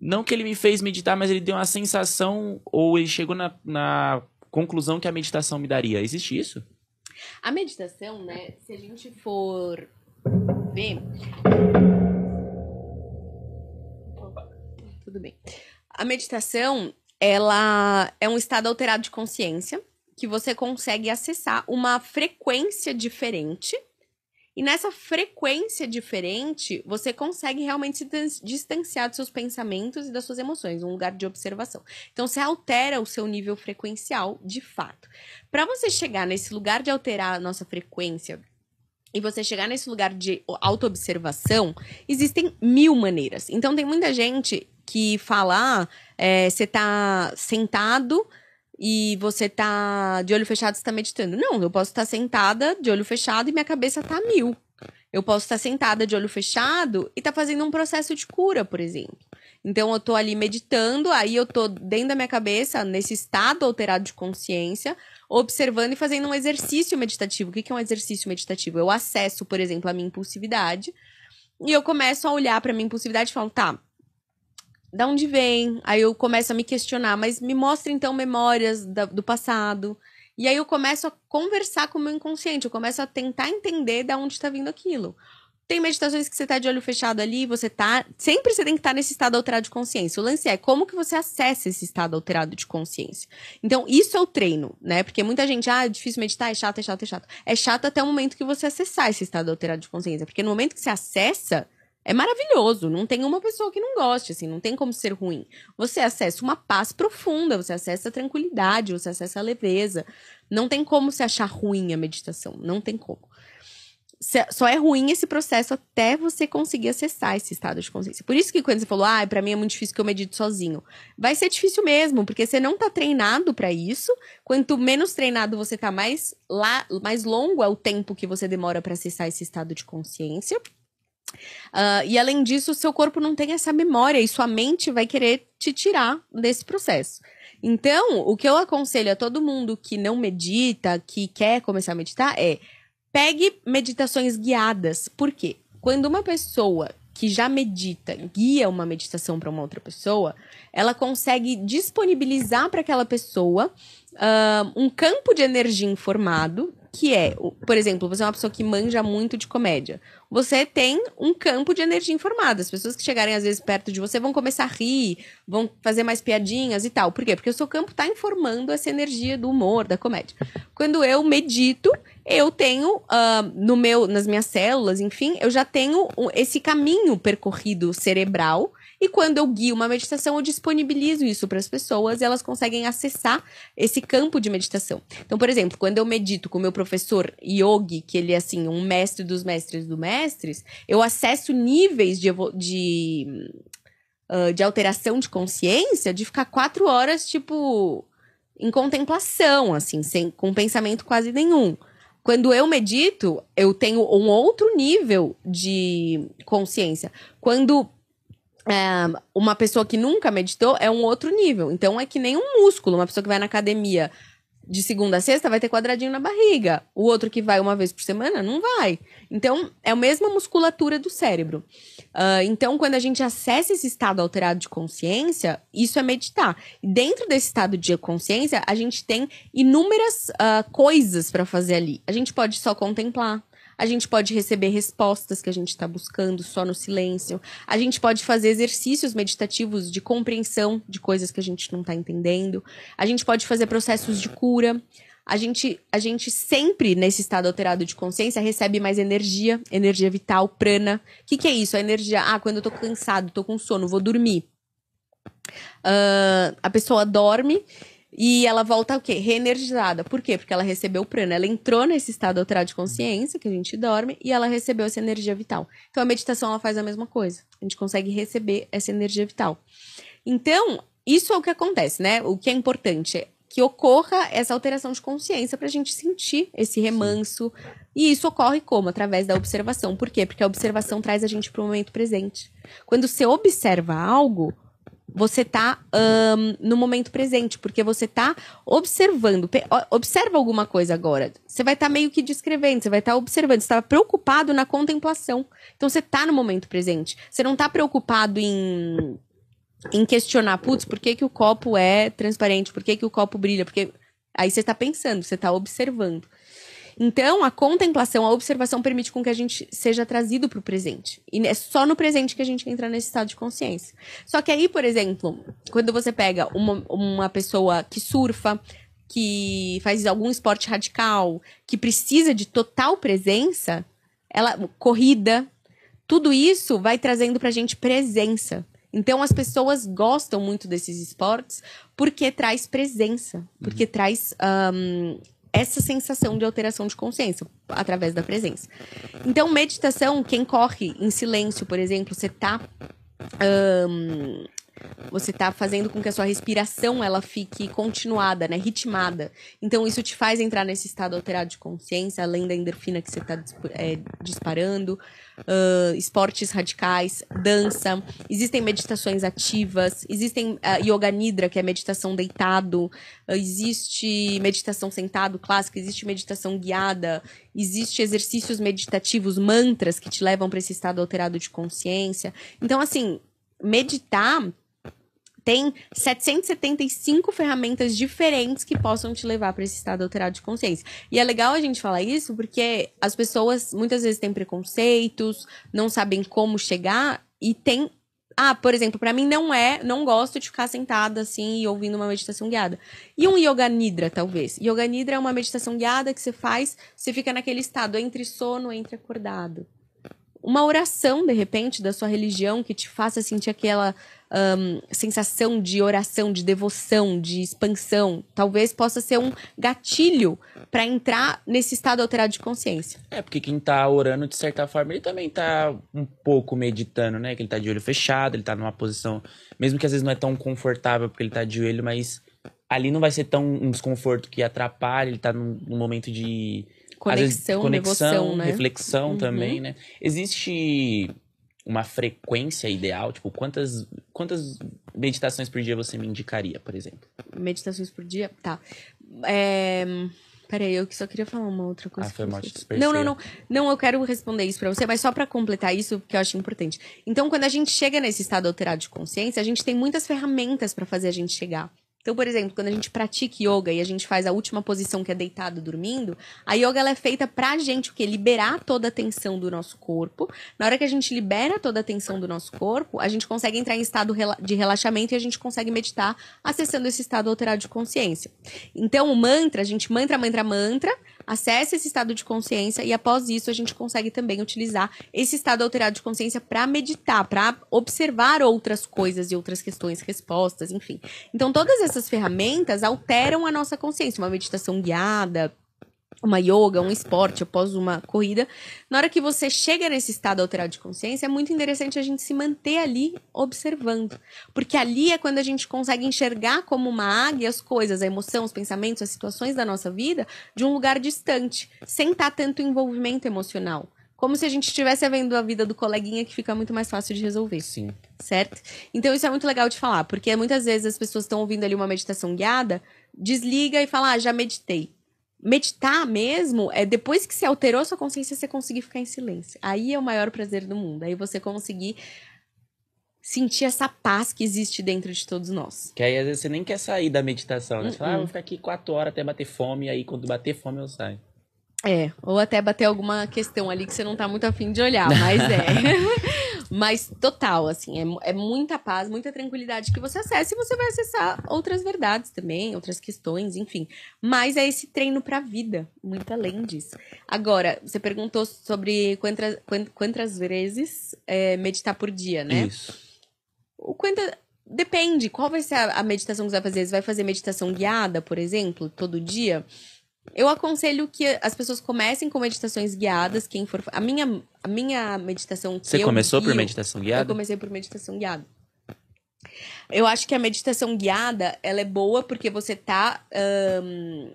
Não que ele me fez meditar, mas ele deu uma sensação ou ele chegou na, na conclusão que a meditação me daria. Existe isso? A meditação, né? Se a gente for ver. Opa, tudo bem. A meditação, ela é um estado alterado de consciência que você consegue acessar uma frequência diferente. E nessa frequência diferente, você consegue realmente se distanciar dos seus pensamentos e das suas emoções, um lugar de observação. Então, você altera o seu nível frequencial de fato. Para você chegar nesse lugar de alterar a nossa frequência e você chegar nesse lugar de autoobservação, existem mil maneiras. Então, tem muita gente que fala: ah, é, você está sentado e você tá de olho fechado, você tá meditando. Não, eu posso estar tá sentada de olho fechado e minha cabeça tá mil. Eu posso estar tá sentada de olho fechado e tá fazendo um processo de cura, por exemplo. Então eu tô ali meditando, aí eu tô dentro da minha cabeça, nesse estado alterado de consciência, observando e fazendo um exercício meditativo. O que é um exercício meditativo? Eu acesso, por exemplo, a minha impulsividade e eu começo a olhar para minha impulsividade e falo, tá, da onde vem? Aí eu começo a me questionar, mas me mostra então memórias da, do passado. E aí eu começo a conversar com o meu inconsciente, eu começo a tentar entender da onde está vindo aquilo. Tem meditações que você está de olho fechado ali, você tá. Sempre você tem que estar tá nesse estado alterado de consciência. O lance é como que você acessa esse estado alterado de consciência. Então, isso é o treino, né? Porque muita gente, ah, é difícil meditar, é chato, é chato, é chato. É chato até o momento que você acessar esse estado alterado de consciência. Porque no momento que você acessa, é maravilhoso, não tem uma pessoa que não goste, assim, não tem como ser ruim. Você acessa uma paz profunda, você acessa a tranquilidade, você acessa a leveza. Não tem como se achar ruim a meditação, não tem como. Só é ruim esse processo até você conseguir acessar esse estado de consciência. Por isso que quando você falou, ah, para mim é muito difícil que eu medito sozinho. Vai ser difícil mesmo, porque você não tá treinado para isso. Quanto menos treinado você tá, mais, lá, mais longo é o tempo que você demora para acessar esse estado de consciência. Uh, e além disso, seu corpo não tem essa memória e sua mente vai querer te tirar desse processo. Então, o que eu aconselho a todo mundo que não medita, que quer começar a meditar, é pegue meditações guiadas. Por quê? Quando uma pessoa que já medita guia uma meditação para uma outra pessoa, ela consegue disponibilizar para aquela pessoa uh, um campo de energia informado que é, por exemplo, você é uma pessoa que manja muito de comédia. Você tem um campo de energia informada. As pessoas que chegarem às vezes perto de você vão começar a rir, vão fazer mais piadinhas e tal. Por quê? Porque o seu campo está informando essa energia do humor, da comédia. Quando eu medito, eu tenho uh, no meu, nas minhas células, enfim, eu já tenho esse caminho percorrido cerebral e quando eu guio uma meditação, eu disponibilizo isso para as pessoas e elas conseguem acessar esse campo de meditação. Então, por exemplo, quando eu medito com o meu professor Yogi, que ele é assim, um mestre dos mestres dos mestres, eu acesso níveis de, de, uh, de alteração de consciência de ficar quatro horas, tipo, em contemplação, assim, sem, com pensamento quase nenhum. Quando eu medito, eu tenho um outro nível de consciência. Quando é, uma pessoa que nunca meditou é um outro nível. Então é que nem um músculo. Uma pessoa que vai na academia de segunda a sexta vai ter quadradinho na barriga. O outro que vai uma vez por semana não vai. Então, é a mesma musculatura do cérebro. Uh, então, quando a gente acessa esse estado alterado de consciência, isso é meditar. E dentro desse estado de consciência, a gente tem inúmeras uh, coisas para fazer ali. A gente pode só contemplar a gente pode receber respostas que a gente está buscando só no silêncio, a gente pode fazer exercícios meditativos de compreensão de coisas que a gente não está entendendo, a gente pode fazer processos de cura, a gente, a gente sempre, nesse estado alterado de consciência, recebe mais energia, energia vital, prana. O que, que é isso? A energia. Ah, quando eu tô cansado, tô com sono, vou dormir. Uh, a pessoa dorme e ela volta o quê? Reenergizada. Por quê? Porque ela recebeu o prana. Ela entrou nesse estado alterado de consciência, que a gente dorme, e ela recebeu essa energia vital. Então a meditação ela faz a mesma coisa. A gente consegue receber essa energia vital. Então, isso é o que acontece, né? O que é importante é que ocorra essa alteração de consciência para a gente sentir esse remanso. E isso ocorre como? Através da observação. Por quê? Porque a observação traz a gente para o momento presente. Quando você observa algo, você tá um, no momento presente, porque você tá observando. Observa alguma coisa agora. Você vai estar tá meio que descrevendo, você vai estar tá observando, você tá preocupado na contemplação. Então você tá no momento presente. Você não tá preocupado em, em questionar, putz, por que, que o copo é transparente? Por que, que o copo brilha? Porque aí você tá pensando, você tá observando. Então, a contemplação, a observação permite com que a gente seja trazido para o presente. E é só no presente que a gente entra nesse estado de consciência. Só que aí, por exemplo, quando você pega uma, uma pessoa que surfa, que faz algum esporte radical, que precisa de total presença, ela corrida, tudo isso vai trazendo para a gente presença. Então as pessoas gostam muito desses esportes porque traz presença, porque uhum. traz um, essa sensação de alteração de consciência através da presença. Então, meditação, quem corre em silêncio, por exemplo, você tá. Um, você está fazendo com que a sua respiração ela fique continuada, né? Ritmada. Então isso te faz entrar nesse estado alterado de consciência, além da endorfina que você está é, disparando, uh, esportes radicais, dança, existem meditações ativas, existem uh, yoga nidra, que é meditação deitado, uh, existe meditação sentado clássica, existe meditação guiada, existe exercícios meditativos, mantras que te levam para esse estado alterado de consciência. Então assim, meditar tem 775 ferramentas diferentes que possam te levar para esse estado alterado de consciência. E é legal a gente falar isso porque as pessoas muitas vezes têm preconceitos, não sabem como chegar e tem ah, por exemplo, para mim não é, não gosto de ficar sentada assim e ouvindo uma meditação guiada. E um yoga nidra, talvez. Yoga nidra é uma meditação guiada que você faz, você fica naquele estado entre sono, entre acordado uma oração, de repente, da sua religião que te faça sentir aquela um, sensação de oração, de devoção, de expansão. Talvez possa ser um gatilho para entrar nesse estado alterado de consciência. É, porque quem está orando, de certa forma, ele também está um pouco meditando, né? Que ele está de olho fechado, ele está numa posição, mesmo que às vezes não é tão confortável porque ele está de olho, mas ali não vai ser tão um desconforto que atrapalha, ele está num, num momento de Conexão, vezes, conexão devoção, né? reflexão uhum. também, né? Existe uma frequência ideal? Tipo, quantas, quantas meditações por dia você me indicaria, por exemplo? Meditações por dia? Tá. É... Peraí, eu só queria falar uma outra coisa. Ah, foi morte Não, não, não. Não, eu quero responder isso pra você, mas só para completar isso, porque eu acho importante. Então, quando a gente chega nesse estado alterado de consciência, a gente tem muitas ferramentas para fazer a gente chegar. Então, por exemplo, quando a gente pratica yoga e a gente faz a última posição que é deitado dormindo, a yoga ela é feita pra gente o quê? Liberar toda a tensão do nosso corpo. Na hora que a gente libera toda a tensão do nosso corpo, a gente consegue entrar em estado de relaxamento e a gente consegue meditar acessando esse estado alterado de consciência. Então, o mantra, a gente mantra, mantra, mantra, acessa esse estado de consciência e após isso a gente consegue também utilizar esse estado alterado de consciência para meditar, para observar outras coisas e outras questões, respostas, enfim. Então todas essas ferramentas alteram a nossa consciência, uma meditação guiada, uma yoga, um esporte após uma corrida, na hora que você chega nesse estado alterado de consciência, é muito interessante a gente se manter ali observando. Porque ali é quando a gente consegue enxergar como uma águia as coisas, a emoção, os pensamentos, as situações da nossa vida de um lugar distante, sem estar tá tanto envolvimento emocional. Como se a gente estivesse vendo a vida do coleguinha que fica muito mais fácil de resolver. Sim. Certo? Então isso é muito legal de falar, porque muitas vezes as pessoas estão ouvindo ali uma meditação guiada, desliga e fala, ah, já meditei meditar mesmo é depois que se alterou a sua consciência, você conseguir ficar em silêncio. Aí é o maior prazer do mundo. Aí você conseguir sentir essa paz que existe dentro de todos nós. Que aí às vezes você nem quer sair da meditação, né? Você uh -uh. fala, ah, uhum. vou ficar aqui quatro horas até bater fome, e aí quando bater fome eu saio. É, ou até bater alguma questão ali que você não tá muito afim de olhar, mas é. [laughs] [laughs] Mas total, assim, é, é muita paz, muita tranquilidade que você acessa e você vai acessar outras verdades também, outras questões, enfim. Mas é esse treino pra vida, muito além disso. Agora, você perguntou sobre quantas, quantas vezes é, meditar por dia, né? Isso. O quanto depende, qual vai ser a, meditação que você vai fazer? Você vai fazer meditação guiada, por exemplo, todo dia? Eu aconselho que as pessoas comecem com meditações guiadas, quem for. A minha, a minha meditação. Você começou guio, por meditação guiada? Eu comecei por meditação guiada. Eu acho que a meditação guiada, ela é boa porque você tá. Um,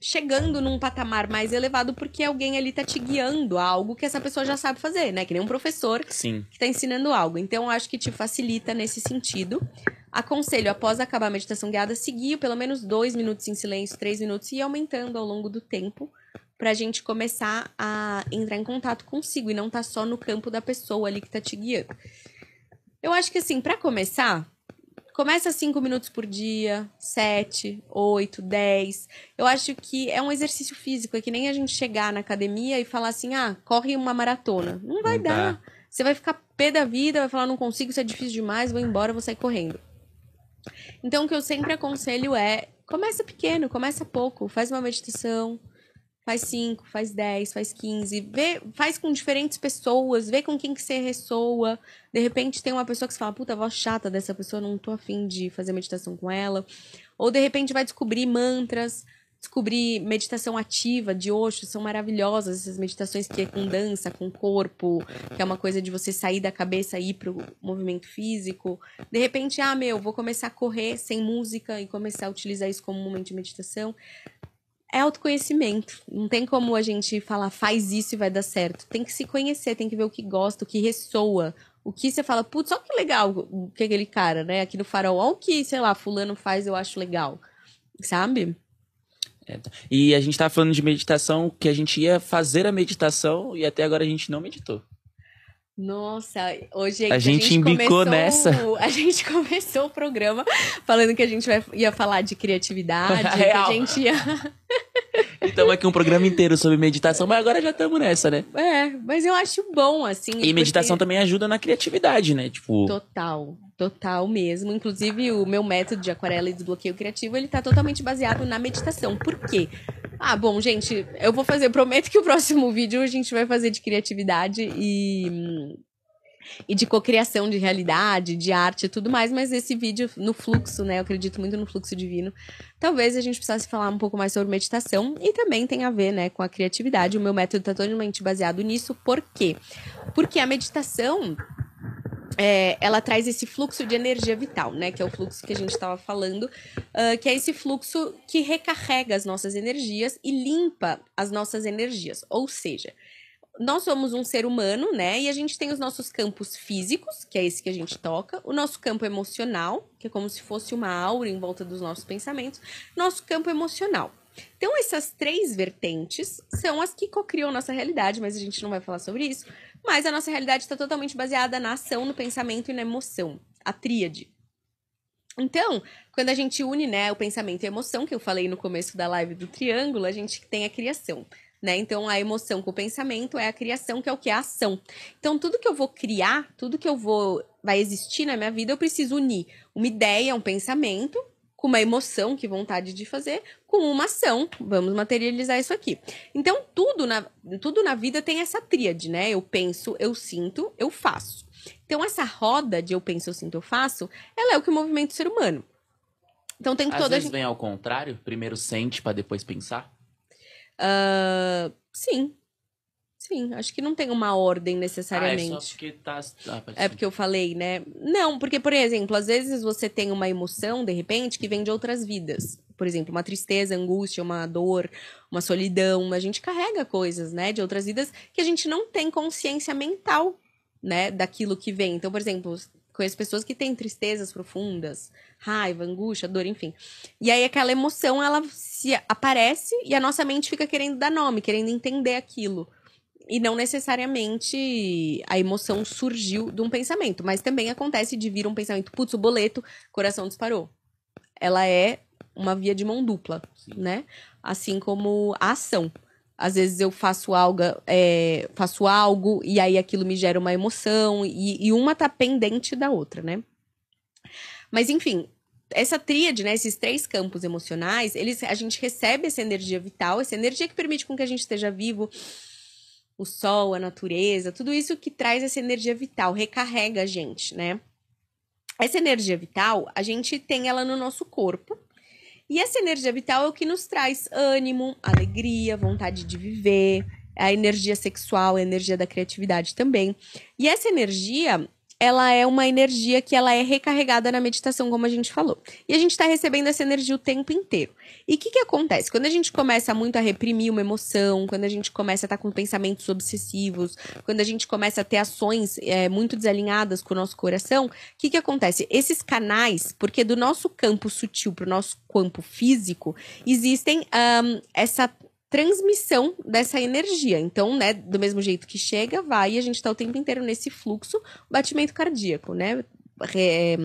chegando num patamar mais elevado porque alguém ali tá te guiando a algo que essa pessoa já sabe fazer, né? Que nem um professor Sim. que tá ensinando algo. Então, acho que te facilita nesse sentido. Aconselho, após acabar a meditação guiada, seguir pelo menos dois minutos em silêncio, três minutos, e aumentando ao longo do tempo pra gente começar a entrar em contato consigo e não tá só no campo da pessoa ali que tá te guiando. Eu acho que assim, para começar, Começa cinco minutos por dia, sete, oito, dez. Eu acho que é um exercício físico, é que nem a gente chegar na academia e falar assim, ah, corre uma maratona. Não vai não dar. Dá. Você vai ficar pé da vida, vai falar, não consigo, isso é difícil demais, vou embora, vou sair correndo. Então, o que eu sempre aconselho é, começa pequeno, começa pouco, faz uma meditação, Faz 5, faz 10, faz 15. Vê, faz com diferentes pessoas, vê com quem que você ressoa. De repente tem uma pessoa que você fala, puta, a voz chata dessa pessoa, não tô afim de fazer meditação com ela. Ou de repente vai descobrir mantras, descobrir meditação ativa de Osho, são maravilhosas essas meditações que é com dança, com corpo, que é uma coisa de você sair da cabeça e ir pro movimento físico. De repente, ah, meu, vou começar a correr sem música e começar a utilizar isso como momento de meditação é autoconhecimento. Não tem como a gente falar faz isso e vai dar certo. Tem que se conhecer, tem que ver o que gosta, o que ressoa. O que você fala, putz, olha que legal o que aquele cara, né? Aqui no farol, olha o que, sei lá, fulano faz, eu acho legal. Sabe? É, tá. e a gente tá falando de meditação, que a gente ia fazer a meditação e até agora a gente não meditou. Nossa, hoje é a, a gente, gente começou, nessa. A gente [laughs] começou o programa falando que a gente vai, ia falar de [laughs] criatividade, Real. que a gente ia. [laughs] Estamos aqui um programa inteiro sobre meditação, mas agora já estamos nessa, né? É, mas eu acho bom, assim. E porque... meditação também ajuda na criatividade, né? Tipo. Total, total mesmo. Inclusive, o meu método de aquarela e desbloqueio criativo, ele tá totalmente baseado na meditação. Por quê? Ah, bom, gente, eu vou fazer. Prometo que o próximo [laughs] vídeo a gente vai fazer de criatividade e. E de cocriação de realidade, de arte e tudo mais, mas esse vídeo no fluxo, né? Eu acredito muito no fluxo divino. Talvez a gente precisasse falar um pouco mais sobre meditação e também tem a ver, né, com a criatividade. O meu método está totalmente baseado nisso. Por quê? Porque a meditação é, ela traz esse fluxo de energia vital, né? Que é o fluxo que a gente estava falando, uh, que é esse fluxo que recarrega as nossas energias e limpa as nossas energias. Ou seja, nós somos um ser humano, né? E a gente tem os nossos campos físicos, que é esse que a gente toca, o nosso campo emocional, que é como se fosse uma aura em volta dos nossos pensamentos, nosso campo emocional. Então, essas três vertentes são as que cocriam nossa realidade, mas a gente não vai falar sobre isso. Mas a nossa realidade está totalmente baseada na ação, no pensamento e na emoção. A tríade. Então, quando a gente une né, o pensamento e a emoção, que eu falei no começo da live do triângulo, a gente tem a criação. Né? Então, a emoção com o pensamento é a criação, que é o que? a ação. Então, tudo que eu vou criar, tudo que eu vou vai existir na minha vida, eu preciso unir uma ideia, um pensamento, com uma emoção, que vontade de fazer, com uma ação. Vamos materializar isso aqui. Então, tudo na, tudo na vida tem essa tríade, né? Eu penso, eu sinto, eu faço. Então, essa roda de eu penso, eu sinto, eu faço, ela é o que movimenta o ser humano. Então, tem toda. Às vezes gente... vem ao contrário? Primeiro sente para depois pensar? Uh, sim, Sim, acho que não tem uma ordem necessariamente. Ah, é, só porque tá... Ah, é porque eu falei, né? Não, porque, por exemplo, às vezes você tem uma emoção, de repente, que vem de outras vidas. Por exemplo, uma tristeza, angústia, uma dor, uma solidão. A gente carrega coisas, né, de outras vidas que a gente não tem consciência mental, né, daquilo que vem. Então, por exemplo, conheço pessoas que têm tristezas profundas, raiva, angústia, dor, enfim. E aí aquela emoção ela se aparece e a nossa mente fica querendo dar nome, querendo entender aquilo e não necessariamente a emoção surgiu de um pensamento, mas também acontece de vir um pensamento, putz, o boleto, coração disparou. Ela é uma via de mão dupla, Sim. né? Assim como a ação. Às vezes eu faço algo, é, faço algo e aí aquilo me gera uma emoção e, e uma tá pendente da outra, né? Mas enfim, essa tríade, né, esses três campos emocionais, eles, a gente recebe essa energia vital, essa energia que permite com que a gente esteja vivo, o sol, a natureza, tudo isso que traz essa energia vital, recarrega a gente, né? Essa energia vital, a gente tem ela no nosso corpo. E essa energia vital é o que nos traz ânimo, alegria, vontade de viver, a energia sexual, a energia da criatividade também. E essa energia, ela é uma energia que ela é recarregada na meditação, como a gente falou. E a gente está recebendo essa energia o tempo inteiro. E o que, que acontece? Quando a gente começa muito a reprimir uma emoção, quando a gente começa a estar tá com pensamentos obsessivos, quando a gente começa a ter ações é, muito desalinhadas com o nosso coração, o que, que acontece? Esses canais, porque do nosso campo sutil para o nosso campo físico, existem um, essa transmissão dessa energia. Então, né, do mesmo jeito que chega, vai e a gente está o tempo inteiro nesse fluxo, batimento cardíaco, né? Re, eh,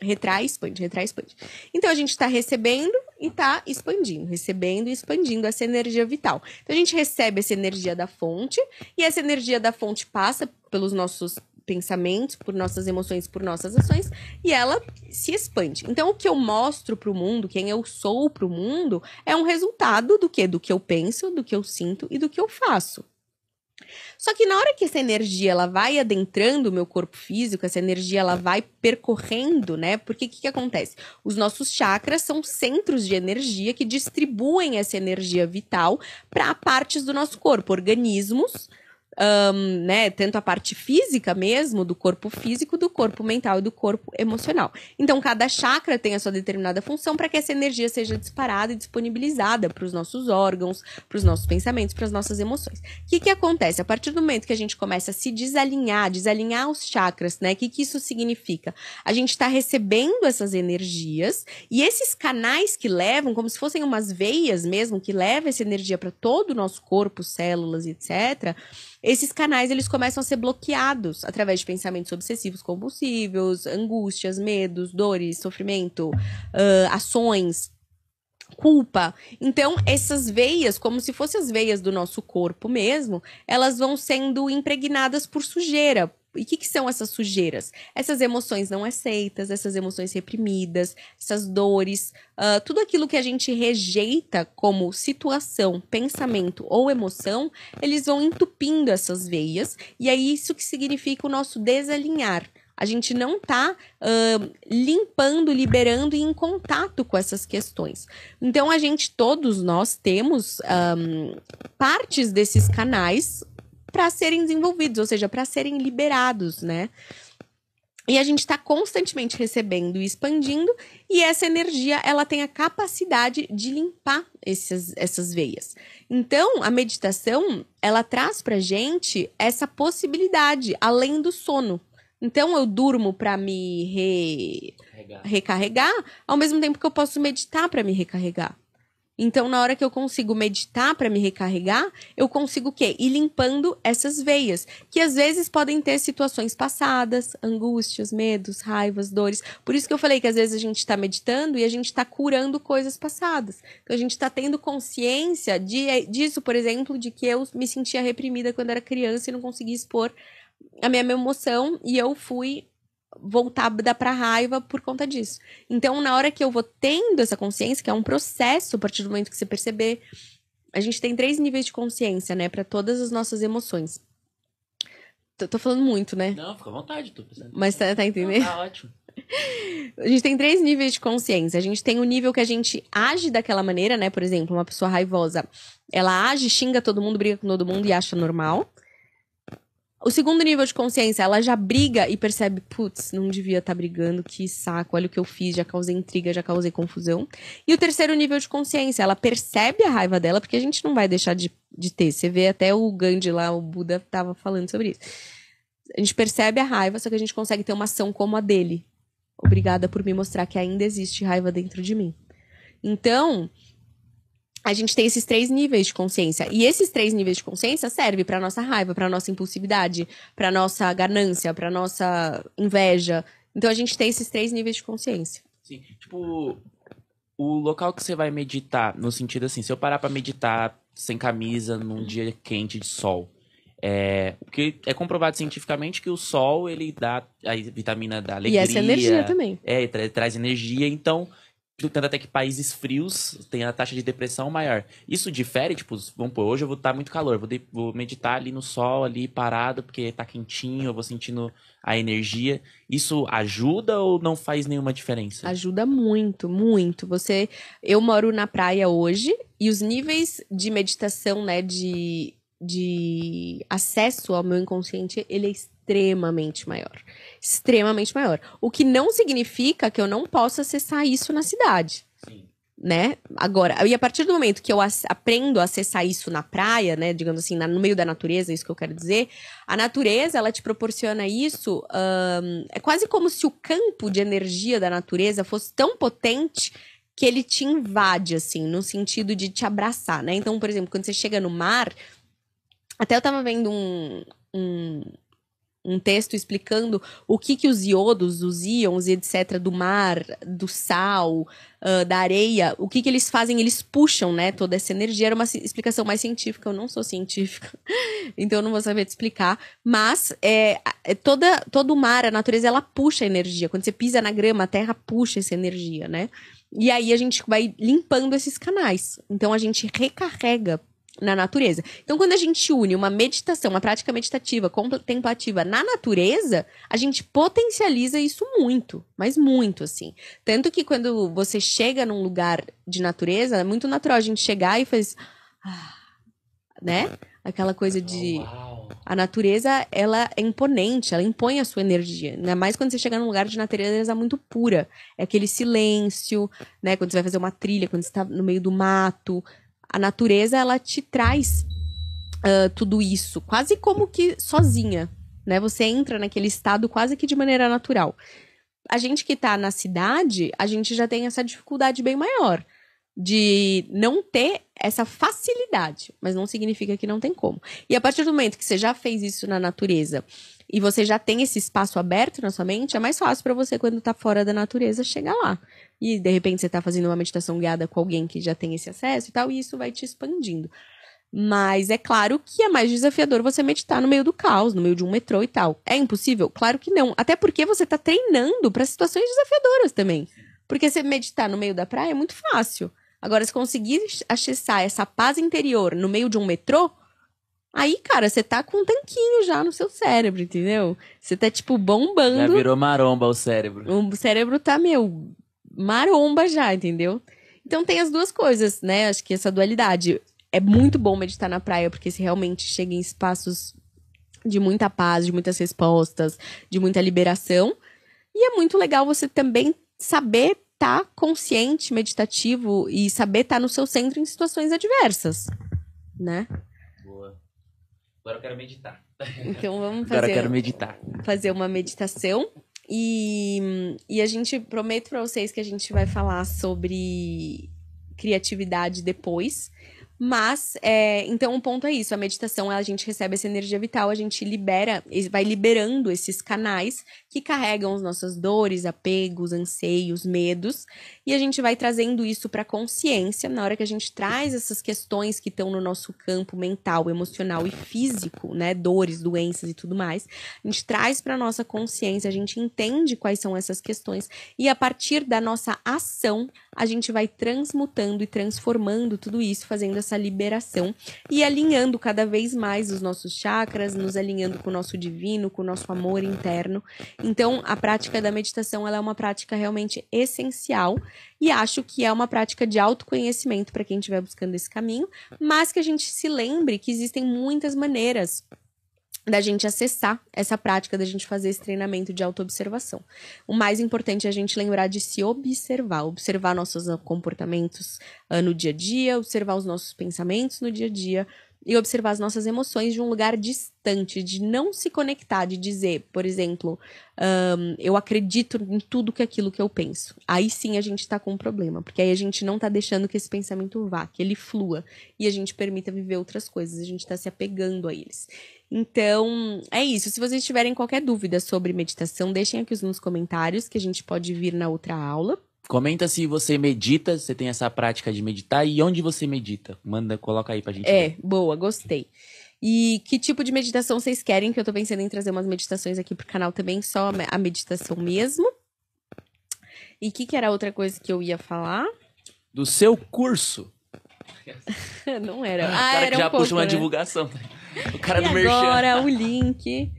retrai, expande, retrai, expande. Então, a gente está recebendo e está expandindo, recebendo e expandindo essa energia vital. Então, a gente recebe essa energia da fonte e essa energia da fonte passa pelos nossos pensamentos, por nossas emoções, por nossas ações, e ela se expande. Então, o que eu mostro para o mundo, quem eu sou para o mundo, é um resultado do que? Do que eu penso, do que eu sinto e do que eu faço. Só que na hora que essa energia ela vai adentrando o meu corpo físico, essa energia ela vai percorrendo, né? Porque o que, que acontece? Os nossos chakras são centros de energia que distribuem essa energia vital para partes do nosso corpo, organismos, um, né, tanto a parte física mesmo, do corpo físico, do corpo mental e do corpo emocional. Então, cada chakra tem a sua determinada função para que essa energia seja disparada e disponibilizada para os nossos órgãos, para os nossos pensamentos, para as nossas emoções. O que, que acontece? A partir do momento que a gente começa a se desalinhar, desalinhar os chakras, né? O que, que isso significa? A gente está recebendo essas energias e esses canais que levam, como se fossem umas veias mesmo, que levam essa energia para todo o nosso corpo, células, etc esses canais eles começam a ser bloqueados através de pensamentos obsessivos compulsivos, angústias, medos, dores, sofrimento, uh, ações, culpa. Então, essas veias, como se fossem as veias do nosso corpo mesmo, elas vão sendo impregnadas por sujeira, e o que, que, são essas sujeiras? Essas emoções não aceitas, essas emoções reprimidas, essas dores, uh, tudo aquilo que a gente rejeita como situação, pensamento ou emoção, eles vão entupindo essas veias, e é isso que significa o nosso desalinhar. A gente não está uh, ah, limpando, liberando e em contato com essas questões. Então, a gente, todos nós, temos um, ah, partes desses canais para serem desenvolvidos, ou seja, para serem liberados, né? E a gente está constantemente recebendo e expandindo, e essa energia ela tem a capacidade de limpar esses, essas veias. Então, a meditação ela traz para gente essa possibilidade, além do sono. Então, eu durmo para me re... recarregar, ao mesmo tempo que eu posso meditar para me recarregar. Então, na hora que eu consigo meditar para me recarregar, eu consigo o quê? Ir limpando essas veias, que às vezes podem ter situações passadas, angústias, medos, raivas, dores. Por isso que eu falei que às vezes a gente está meditando e a gente está curando coisas passadas. Então, a gente está tendo consciência de, disso, por exemplo, de que eu me sentia reprimida quando era criança e não conseguia expor a minha emoção e eu fui voltada para raiva por conta disso. Então, na hora que eu vou tendo essa consciência, que é um processo a partir do momento que você perceber, a gente tem três níveis de consciência, né, para todas as nossas emoções. Tô, tô, falando muito, né? Não, fica à vontade, tô Mas tá, tá entendendo? Não, tá ótimo. [laughs] A gente tem três níveis de consciência. A gente tem o nível que a gente age daquela maneira, né? Por exemplo, uma pessoa raivosa, ela age, xinga todo mundo, briga com todo mundo e acha normal. O segundo nível de consciência, ela já briga e percebe, putz, não devia estar tá brigando, que saco, olha o que eu fiz, já causei intriga, já causei confusão. E o terceiro nível de consciência, ela percebe a raiva dela, porque a gente não vai deixar de, de ter. Você vê até o Gandhi lá, o Buda estava falando sobre isso. A gente percebe a raiva, só que a gente consegue ter uma ação como a dele. Obrigada por me mostrar que ainda existe raiva dentro de mim. Então, a gente tem esses três níveis de consciência. E esses três níveis de consciência servem para nossa raiva, para nossa impulsividade, para nossa ganância, para nossa inveja. Então a gente tem esses três níveis de consciência. Sim. Tipo, o local que você vai meditar, no sentido assim, se eu parar para meditar sem camisa num dia quente de sol, é, porque é comprovado cientificamente que o sol ele dá a vitamina da alegria. E essa é energia também. É, tra traz energia, então tanto até que países frios têm a taxa de depressão maior. Isso difere, tipo, vamos pôr, hoje eu vou estar tá muito calor, vou, de, vou meditar ali no sol, ali parado, porque está quentinho, eu vou sentindo a energia. Isso ajuda ou não faz nenhuma diferença? Ajuda muito, muito. Você, eu moro na praia hoje e os níveis de meditação, né, de de acesso ao meu inconsciente, ele é extremamente maior. Extremamente maior. O que não significa que eu não possa acessar isso na cidade. Sim. Né? Agora, e a partir do momento que eu aprendo a acessar isso na praia, né, digamos assim, na, no meio da natureza, é isso que eu quero dizer, a natureza ela te proporciona isso. é quase como se o campo de energia da natureza fosse tão potente que ele te invade, assim, no sentido de te abraçar, né? Então, por exemplo, quando você chega no mar, até eu tava vendo um, um, um texto explicando o que, que os iodos, os íons e etc. do mar, do sal, uh, da areia, o que, que eles fazem? Eles puxam, né? Toda essa energia. Era uma explicação mais científica. Eu não sou científica, [laughs] então eu não vou saber te explicar. Mas é, é toda, todo o mar, a natureza, ela puxa energia. Quando você pisa na grama, a terra puxa essa energia, né? E aí a gente vai limpando esses canais. Então a gente recarrega na natureza. Então, quando a gente une uma meditação, uma prática meditativa, contemplativa na natureza, a gente potencializa isso muito, mas muito assim. Tanto que quando você chega num lugar de natureza, é muito natural a gente chegar e fazer, ah, né? Aquela coisa de a natureza, ela é imponente, ela impõe a sua energia. Ainda mais quando você chega num lugar de natureza muito pura. É aquele silêncio, né? Quando você vai fazer uma trilha, quando você está no meio do mato, a natureza, ela te traz uh, tudo isso, quase como que sozinha, né? Você entra naquele estado quase que de maneira natural. A gente que está na cidade, a gente já tem essa dificuldade bem maior de não ter essa facilidade, mas não significa que não tem como. E a partir do momento que você já fez isso na natureza e você já tem esse espaço aberto na sua mente, é mais fácil para você quando está fora da natureza chegar lá, e de repente você está fazendo uma meditação guiada com alguém que já tem esse acesso e tal, e isso vai te expandindo. Mas é claro que é mais desafiador você meditar no meio do caos, no meio de um metrô e tal. É impossível? Claro que não. Até porque você está treinando para situações desafiadoras também. Porque você meditar no meio da praia é muito fácil. Agora, se conseguir acessar essa paz interior no meio de um metrô, Aí, cara, você tá com um tanquinho já no seu cérebro, entendeu? Você tá, tipo, bombando. Já virou maromba o cérebro. O cérebro tá, meu, maromba já, entendeu? Então tem as duas coisas, né? Acho que essa dualidade. É muito bom meditar na praia, porque se realmente chega em espaços de muita paz, de muitas respostas, de muita liberação. E é muito legal você também saber estar tá consciente, meditativo e saber estar tá no seu centro em situações adversas, né? Boa. Agora eu quero meditar. Então vamos fazer. Agora eu quero meditar. Fazer uma meditação. E, e a gente prometo para vocês que a gente vai falar sobre criatividade depois. Mas, é, então o ponto é isso: a meditação a gente recebe essa energia vital, a gente libera, vai liberando esses canais que carregam as nossas dores, apegos, anseios, medos, e a gente vai trazendo isso para consciência na hora que a gente traz essas questões que estão no nosso campo mental, emocional e físico, né? Dores, doenças e tudo mais. A gente traz para nossa consciência, a gente entende quais são essas questões e a partir da nossa ação, a gente vai transmutando e transformando tudo isso, fazendo essa nossa liberação e alinhando cada vez mais os nossos chakras, nos alinhando com o nosso divino, com o nosso amor interno. Então, a prática da meditação ela é uma prática realmente essencial e acho que é uma prática de autoconhecimento para quem estiver buscando esse caminho, mas que a gente se lembre que existem muitas maneiras da gente acessar essa prática, da gente fazer esse treinamento de autoobservação. O mais importante é a gente lembrar de se observar, observar nossos comportamentos uh, no dia a dia, observar os nossos pensamentos no dia a dia e observar as nossas emoções de um lugar distante, de não se conectar, de dizer, por exemplo, um, eu acredito em tudo que aquilo que eu penso. Aí sim a gente está com um problema, porque aí a gente não está deixando que esse pensamento vá, que ele flua e a gente permita viver outras coisas, a gente está se apegando a eles. Então, é isso. Se vocês tiverem qualquer dúvida sobre meditação, deixem aqui nos comentários que a gente pode vir na outra aula. Comenta se você medita, se você tem essa prática de meditar e onde você medita. Manda, coloca aí pra gente. É, ver. boa, gostei. E que tipo de meditação vocês querem? Que eu tô pensando em trazer umas meditações aqui pro canal também, só a meditação mesmo. E o que, que era outra coisa que eu ia falar? Do seu curso. [laughs] não era. Ah, o cara era que já um puxa uma né? divulgação. O cara e do Merchan. Agora, o link.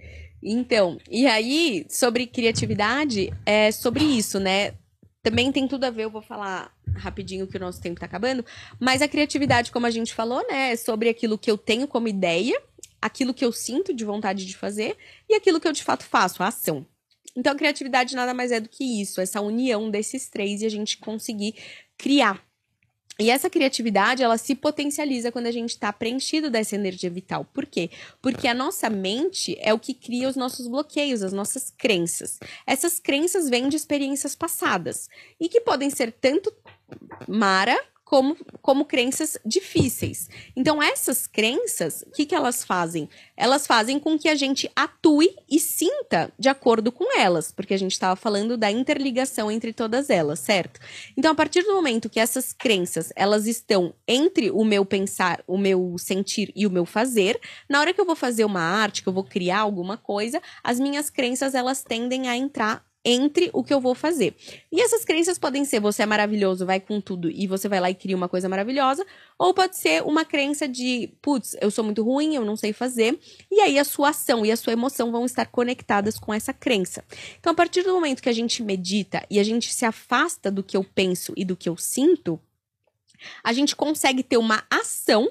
Então, e aí, sobre criatividade, é sobre isso, né? Também tem tudo a ver, eu vou falar rapidinho que o nosso tempo tá acabando, mas a criatividade, como a gente falou, né, é sobre aquilo que eu tenho como ideia, aquilo que eu sinto de vontade de fazer e aquilo que eu de fato faço, a ação. Então, a criatividade nada mais é do que isso, essa união desses três e a gente conseguir criar e essa criatividade, ela se potencializa quando a gente está preenchido dessa energia vital. Por quê? Porque a nossa mente é o que cria os nossos bloqueios, as nossas crenças. Essas crenças vêm de experiências passadas e que podem ser tanto mara como, como crenças difíceis. Então, essas crenças, o que, que elas fazem? Elas fazem com que a gente atue e sinta de acordo com elas, porque a gente estava falando da interligação entre todas elas, certo? Então, a partir do momento que essas crenças elas estão entre o meu pensar, o meu sentir e o meu fazer, na hora que eu vou fazer uma arte, que eu vou criar alguma coisa, as minhas crenças elas tendem a entrar entre o que eu vou fazer. E essas crenças podem ser você é maravilhoso, vai com tudo e você vai lá e cria uma coisa maravilhosa, ou pode ser uma crença de, putz, eu sou muito ruim, eu não sei fazer, e aí a sua ação e a sua emoção vão estar conectadas com essa crença. Então, a partir do momento que a gente medita e a gente se afasta do que eu penso e do que eu sinto, a gente consegue ter uma ação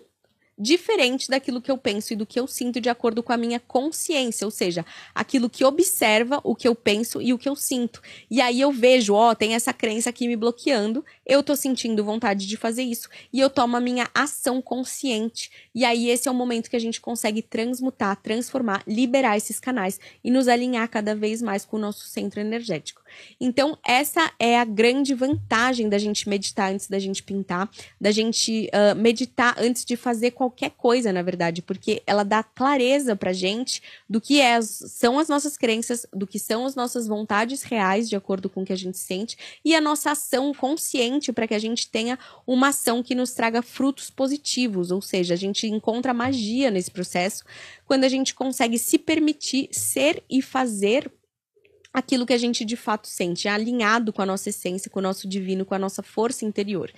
diferente daquilo que eu penso e do que eu sinto de acordo com a minha consciência, ou seja, aquilo que observa o que eu penso e o que eu sinto. E aí eu vejo, ó, tem essa crença aqui me bloqueando, eu tô sentindo vontade de fazer isso e eu tomo a minha ação consciente. E aí esse é o momento que a gente consegue transmutar, transformar, liberar esses canais e nos alinhar cada vez mais com o nosso centro energético. Então, essa é a grande vantagem da gente meditar antes da gente pintar, da gente uh, meditar antes de fazer qualquer coisa, na verdade, porque ela dá clareza pra gente do que é, são as nossas crenças, do que são as nossas vontades reais, de acordo com o que a gente sente, e a nossa ação consciente importante para que a gente tenha uma ação que nos traga frutos positivos, ou seja, a gente encontra magia nesse processo quando a gente consegue se permitir ser e fazer aquilo que a gente de fato sente, alinhado com a nossa essência, com o nosso divino, com a nossa força interior.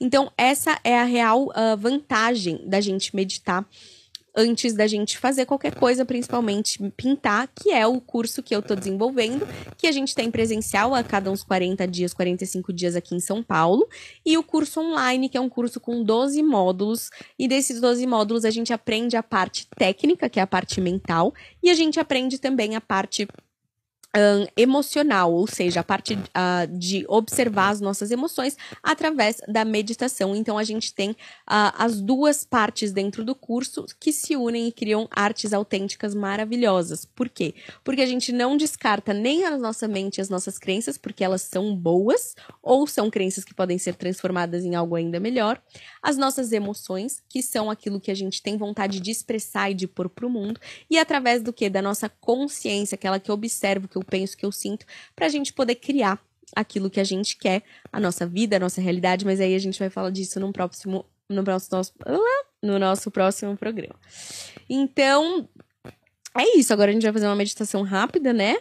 Então, essa é a real uh, vantagem da gente meditar antes da gente fazer qualquer coisa, principalmente pintar, que é o curso que eu estou desenvolvendo, que a gente tem presencial a cada uns 40 dias, 45 dias aqui em São Paulo, e o curso online, que é um curso com 12 módulos, e desses 12 módulos a gente aprende a parte técnica, que é a parte mental, e a gente aprende também a parte um, emocional, ou seja, a parte uh, de observar as nossas emoções através da meditação. Então, a gente tem uh, as duas partes dentro do curso que se unem e criam artes autênticas maravilhosas. Por quê? Porque a gente não descarta nem a nossa mente as nossas crenças, porque elas são boas ou são crenças que podem ser transformadas em algo ainda melhor. As nossas emoções, que são aquilo que a gente tem vontade de expressar e de pôr para o mundo, e através do que? Da nossa consciência, aquela que observa o que eu penso, que eu sinto, para a gente poder criar aquilo que a gente quer, a nossa vida, a nossa realidade, mas aí a gente vai falar disso no próximo no nosso, nosso no nosso próximo programa. Então, é isso, agora a gente vai fazer uma meditação rápida, né?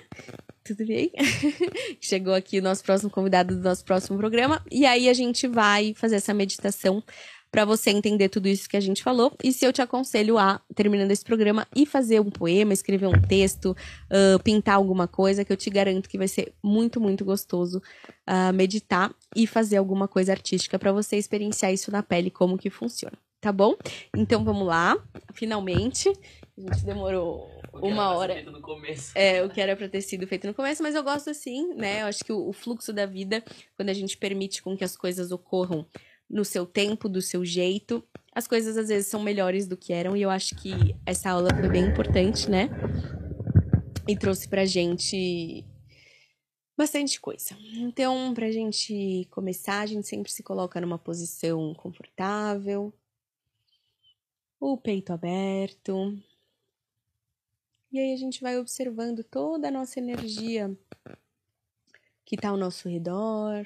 Tudo bem? [laughs] Chegou aqui o nosso próximo convidado do nosso próximo programa e aí a gente vai fazer essa meditação para você entender tudo isso que a gente falou. E se eu te aconselho a, terminando esse programa, ir fazer um poema, escrever um texto, uh, pintar alguma coisa, que eu te garanto que vai ser muito, muito gostoso uh, meditar e fazer alguma coisa artística para você experienciar isso na pele, como que funciona. Tá bom? Então vamos lá, finalmente. A gente demorou uma hora. É, o que era para ter sido feito no começo, mas eu gosto assim, né? Eu acho que o, o fluxo da vida, quando a gente permite com que as coisas ocorram no seu tempo, do seu jeito. As coisas às vezes são melhores do que eram e eu acho que essa aula foi bem importante, né? E trouxe pra gente bastante coisa. Então, pra gente começar, a gente sempre se coloca numa posição confortável, o peito aberto. E aí a gente vai observando toda a nossa energia que está ao nosso redor,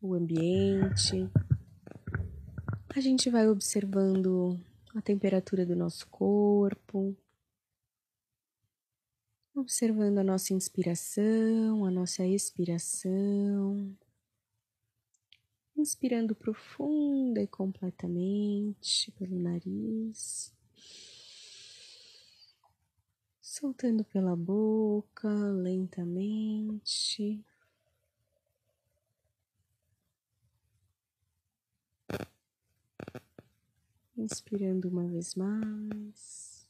o ambiente a gente vai observando a temperatura do nosso corpo, observando a nossa inspiração, a nossa expiração, inspirando profunda e completamente pelo nariz, soltando pela boca lentamente. Inspirando uma vez mais.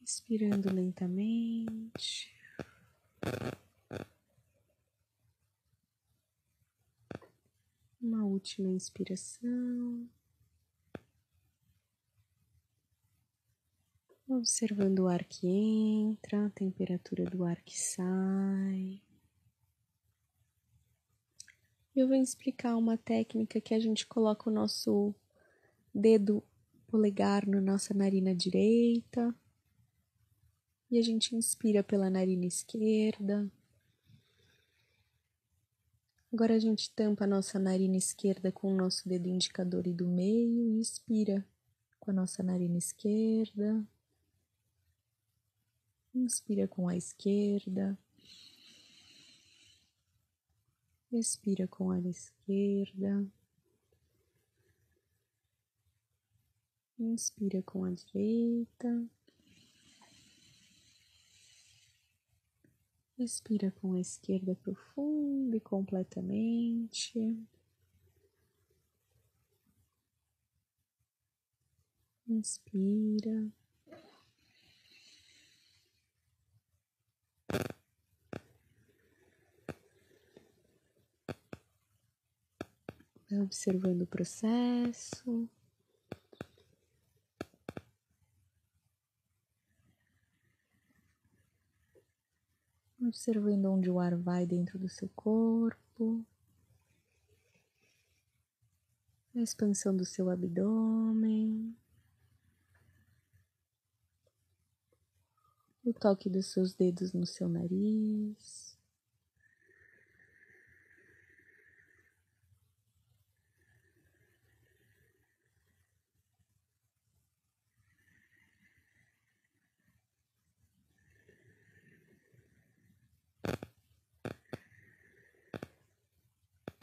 Expirando lentamente. Uma última inspiração. Observando o ar que entra, a temperatura do ar que sai. Eu vou explicar uma técnica que a gente coloca o nosso dedo polegar na nossa narina direita e a gente inspira pela narina esquerda. Agora a gente tampa a nossa narina esquerda com o nosso dedo indicador e do meio e expira com a nossa narina esquerda. Inspira com a esquerda. Expira com a ala esquerda. Inspira com a direita. Expira com a esquerda profundo e completamente. Inspira. observando o processo. Observando onde o ar vai dentro do seu corpo. A expansão do seu abdômen. O toque dos seus dedos no seu nariz.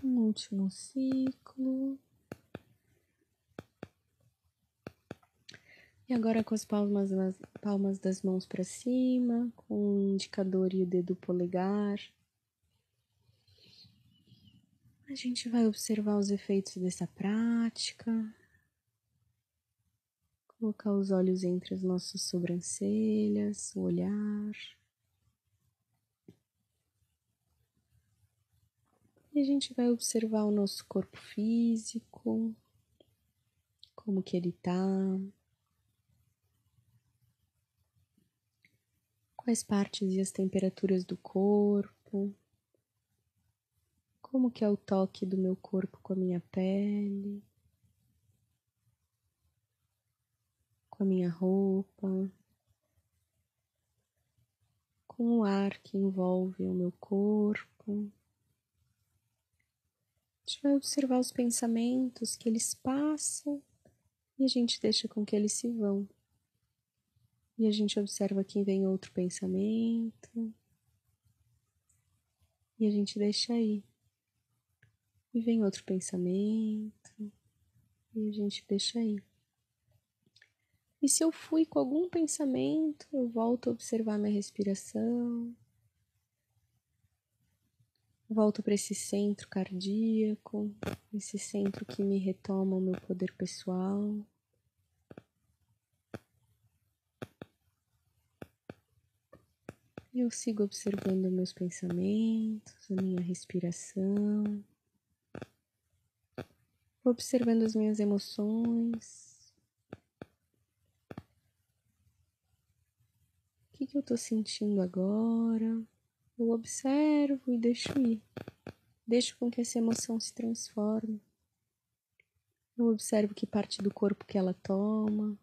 um último ciclo. E agora com as palmas, nas, palmas das mãos para cima, com o indicador e o dedo polegar. A gente vai observar os efeitos dessa prática. Colocar os olhos entre as nossas sobrancelhas, o olhar. E a gente vai observar o nosso corpo físico, como que ele tá, quais partes e as temperaturas do corpo, como que é o toque do meu corpo com a minha pele, com a minha roupa, com o ar que envolve o meu corpo gente vai observar os pensamentos que eles passam e a gente deixa com que eles se vão. E a gente observa que vem outro pensamento. E a gente deixa aí. E vem outro pensamento. E a gente deixa aí. E se eu fui com algum pensamento, eu volto a observar minha respiração. Volto para esse centro cardíaco, esse centro que me retoma o meu poder pessoal. Eu sigo observando meus pensamentos, a minha respiração, observando as minhas emoções. O que, que eu estou sentindo agora? Eu observo e deixo ir. Deixo com que essa emoção se transforme. Eu observo que parte do corpo que ela toma.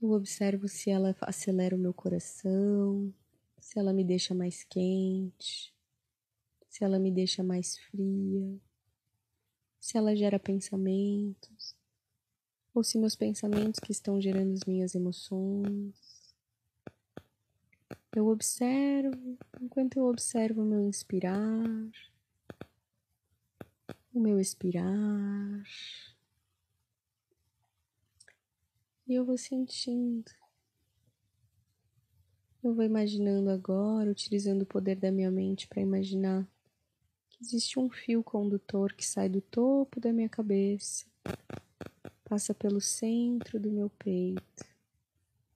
Eu observo se ela acelera o meu coração, se ela me deixa mais quente, se ela me deixa mais fria, se ela gera pensamentos, ou se meus pensamentos que estão gerando as minhas emoções. Eu observo, enquanto eu observo o meu inspirar, o meu expirar, e eu vou sentindo. Eu vou imaginando agora, utilizando o poder da minha mente para imaginar que existe um fio condutor que sai do topo da minha cabeça, passa pelo centro do meu peito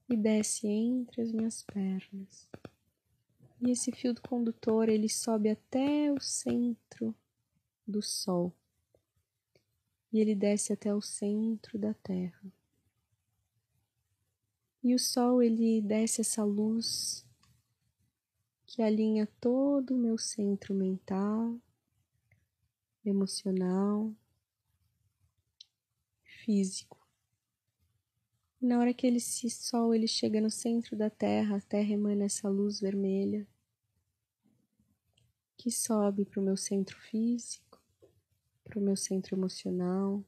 e desce entre as minhas pernas. E esse fio do condutor, ele sobe até o centro do sol. E ele desce até o centro da terra. E o sol, ele desce essa luz que alinha todo o meu centro mental, emocional, físico. E na hora que esse sol ele chega no centro da Terra, a Terra emana essa luz vermelha que sobe para o meu centro físico, para o meu centro emocional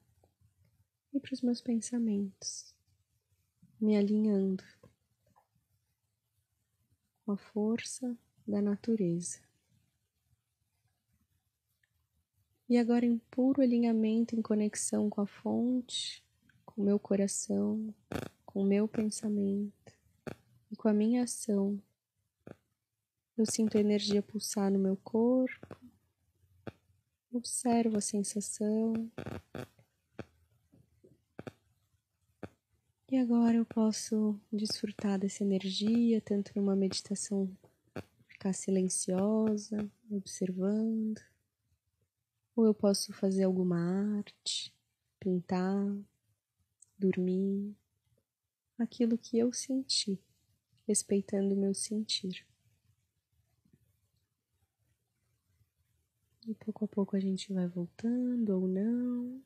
e para os meus pensamentos, me alinhando com a força da natureza. E agora em puro alinhamento, em conexão com a fonte, com meu coração, com meu pensamento e com a minha ação. Eu sinto a energia pulsar no meu corpo, observo a sensação. E agora eu posso desfrutar dessa energia, tanto numa meditação ficar silenciosa, observando, ou eu posso fazer alguma arte, pintar, dormir aquilo que eu senti, respeitando o meu sentir. E pouco a pouco a gente vai voltando ou não.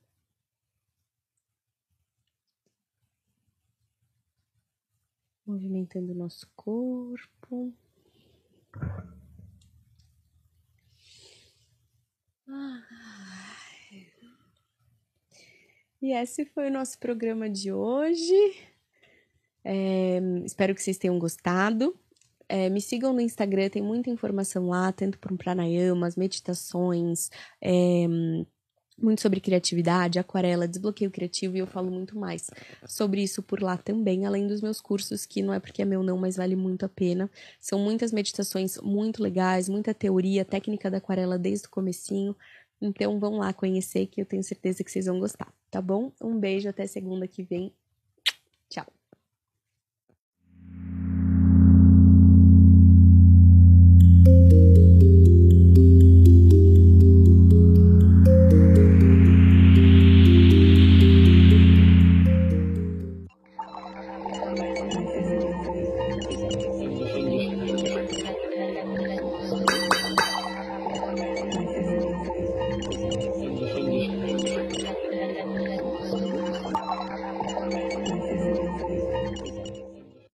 Movimentando o nosso corpo. Ah. E esse foi o nosso programa de hoje. É, espero que vocês tenham gostado. É, me sigam no Instagram, tem muita informação lá, tanto para um pranayamas, meditações, é, muito sobre criatividade, aquarela, desbloqueio criativo e eu falo muito mais sobre isso por lá também, além dos meus cursos, que não é porque é meu não, mas vale muito a pena. São muitas meditações muito legais, muita teoria, técnica da aquarela desde o comecinho. Então vão lá conhecer que eu tenho certeza que vocês vão gostar, tá bom? Um beijo até segunda que vem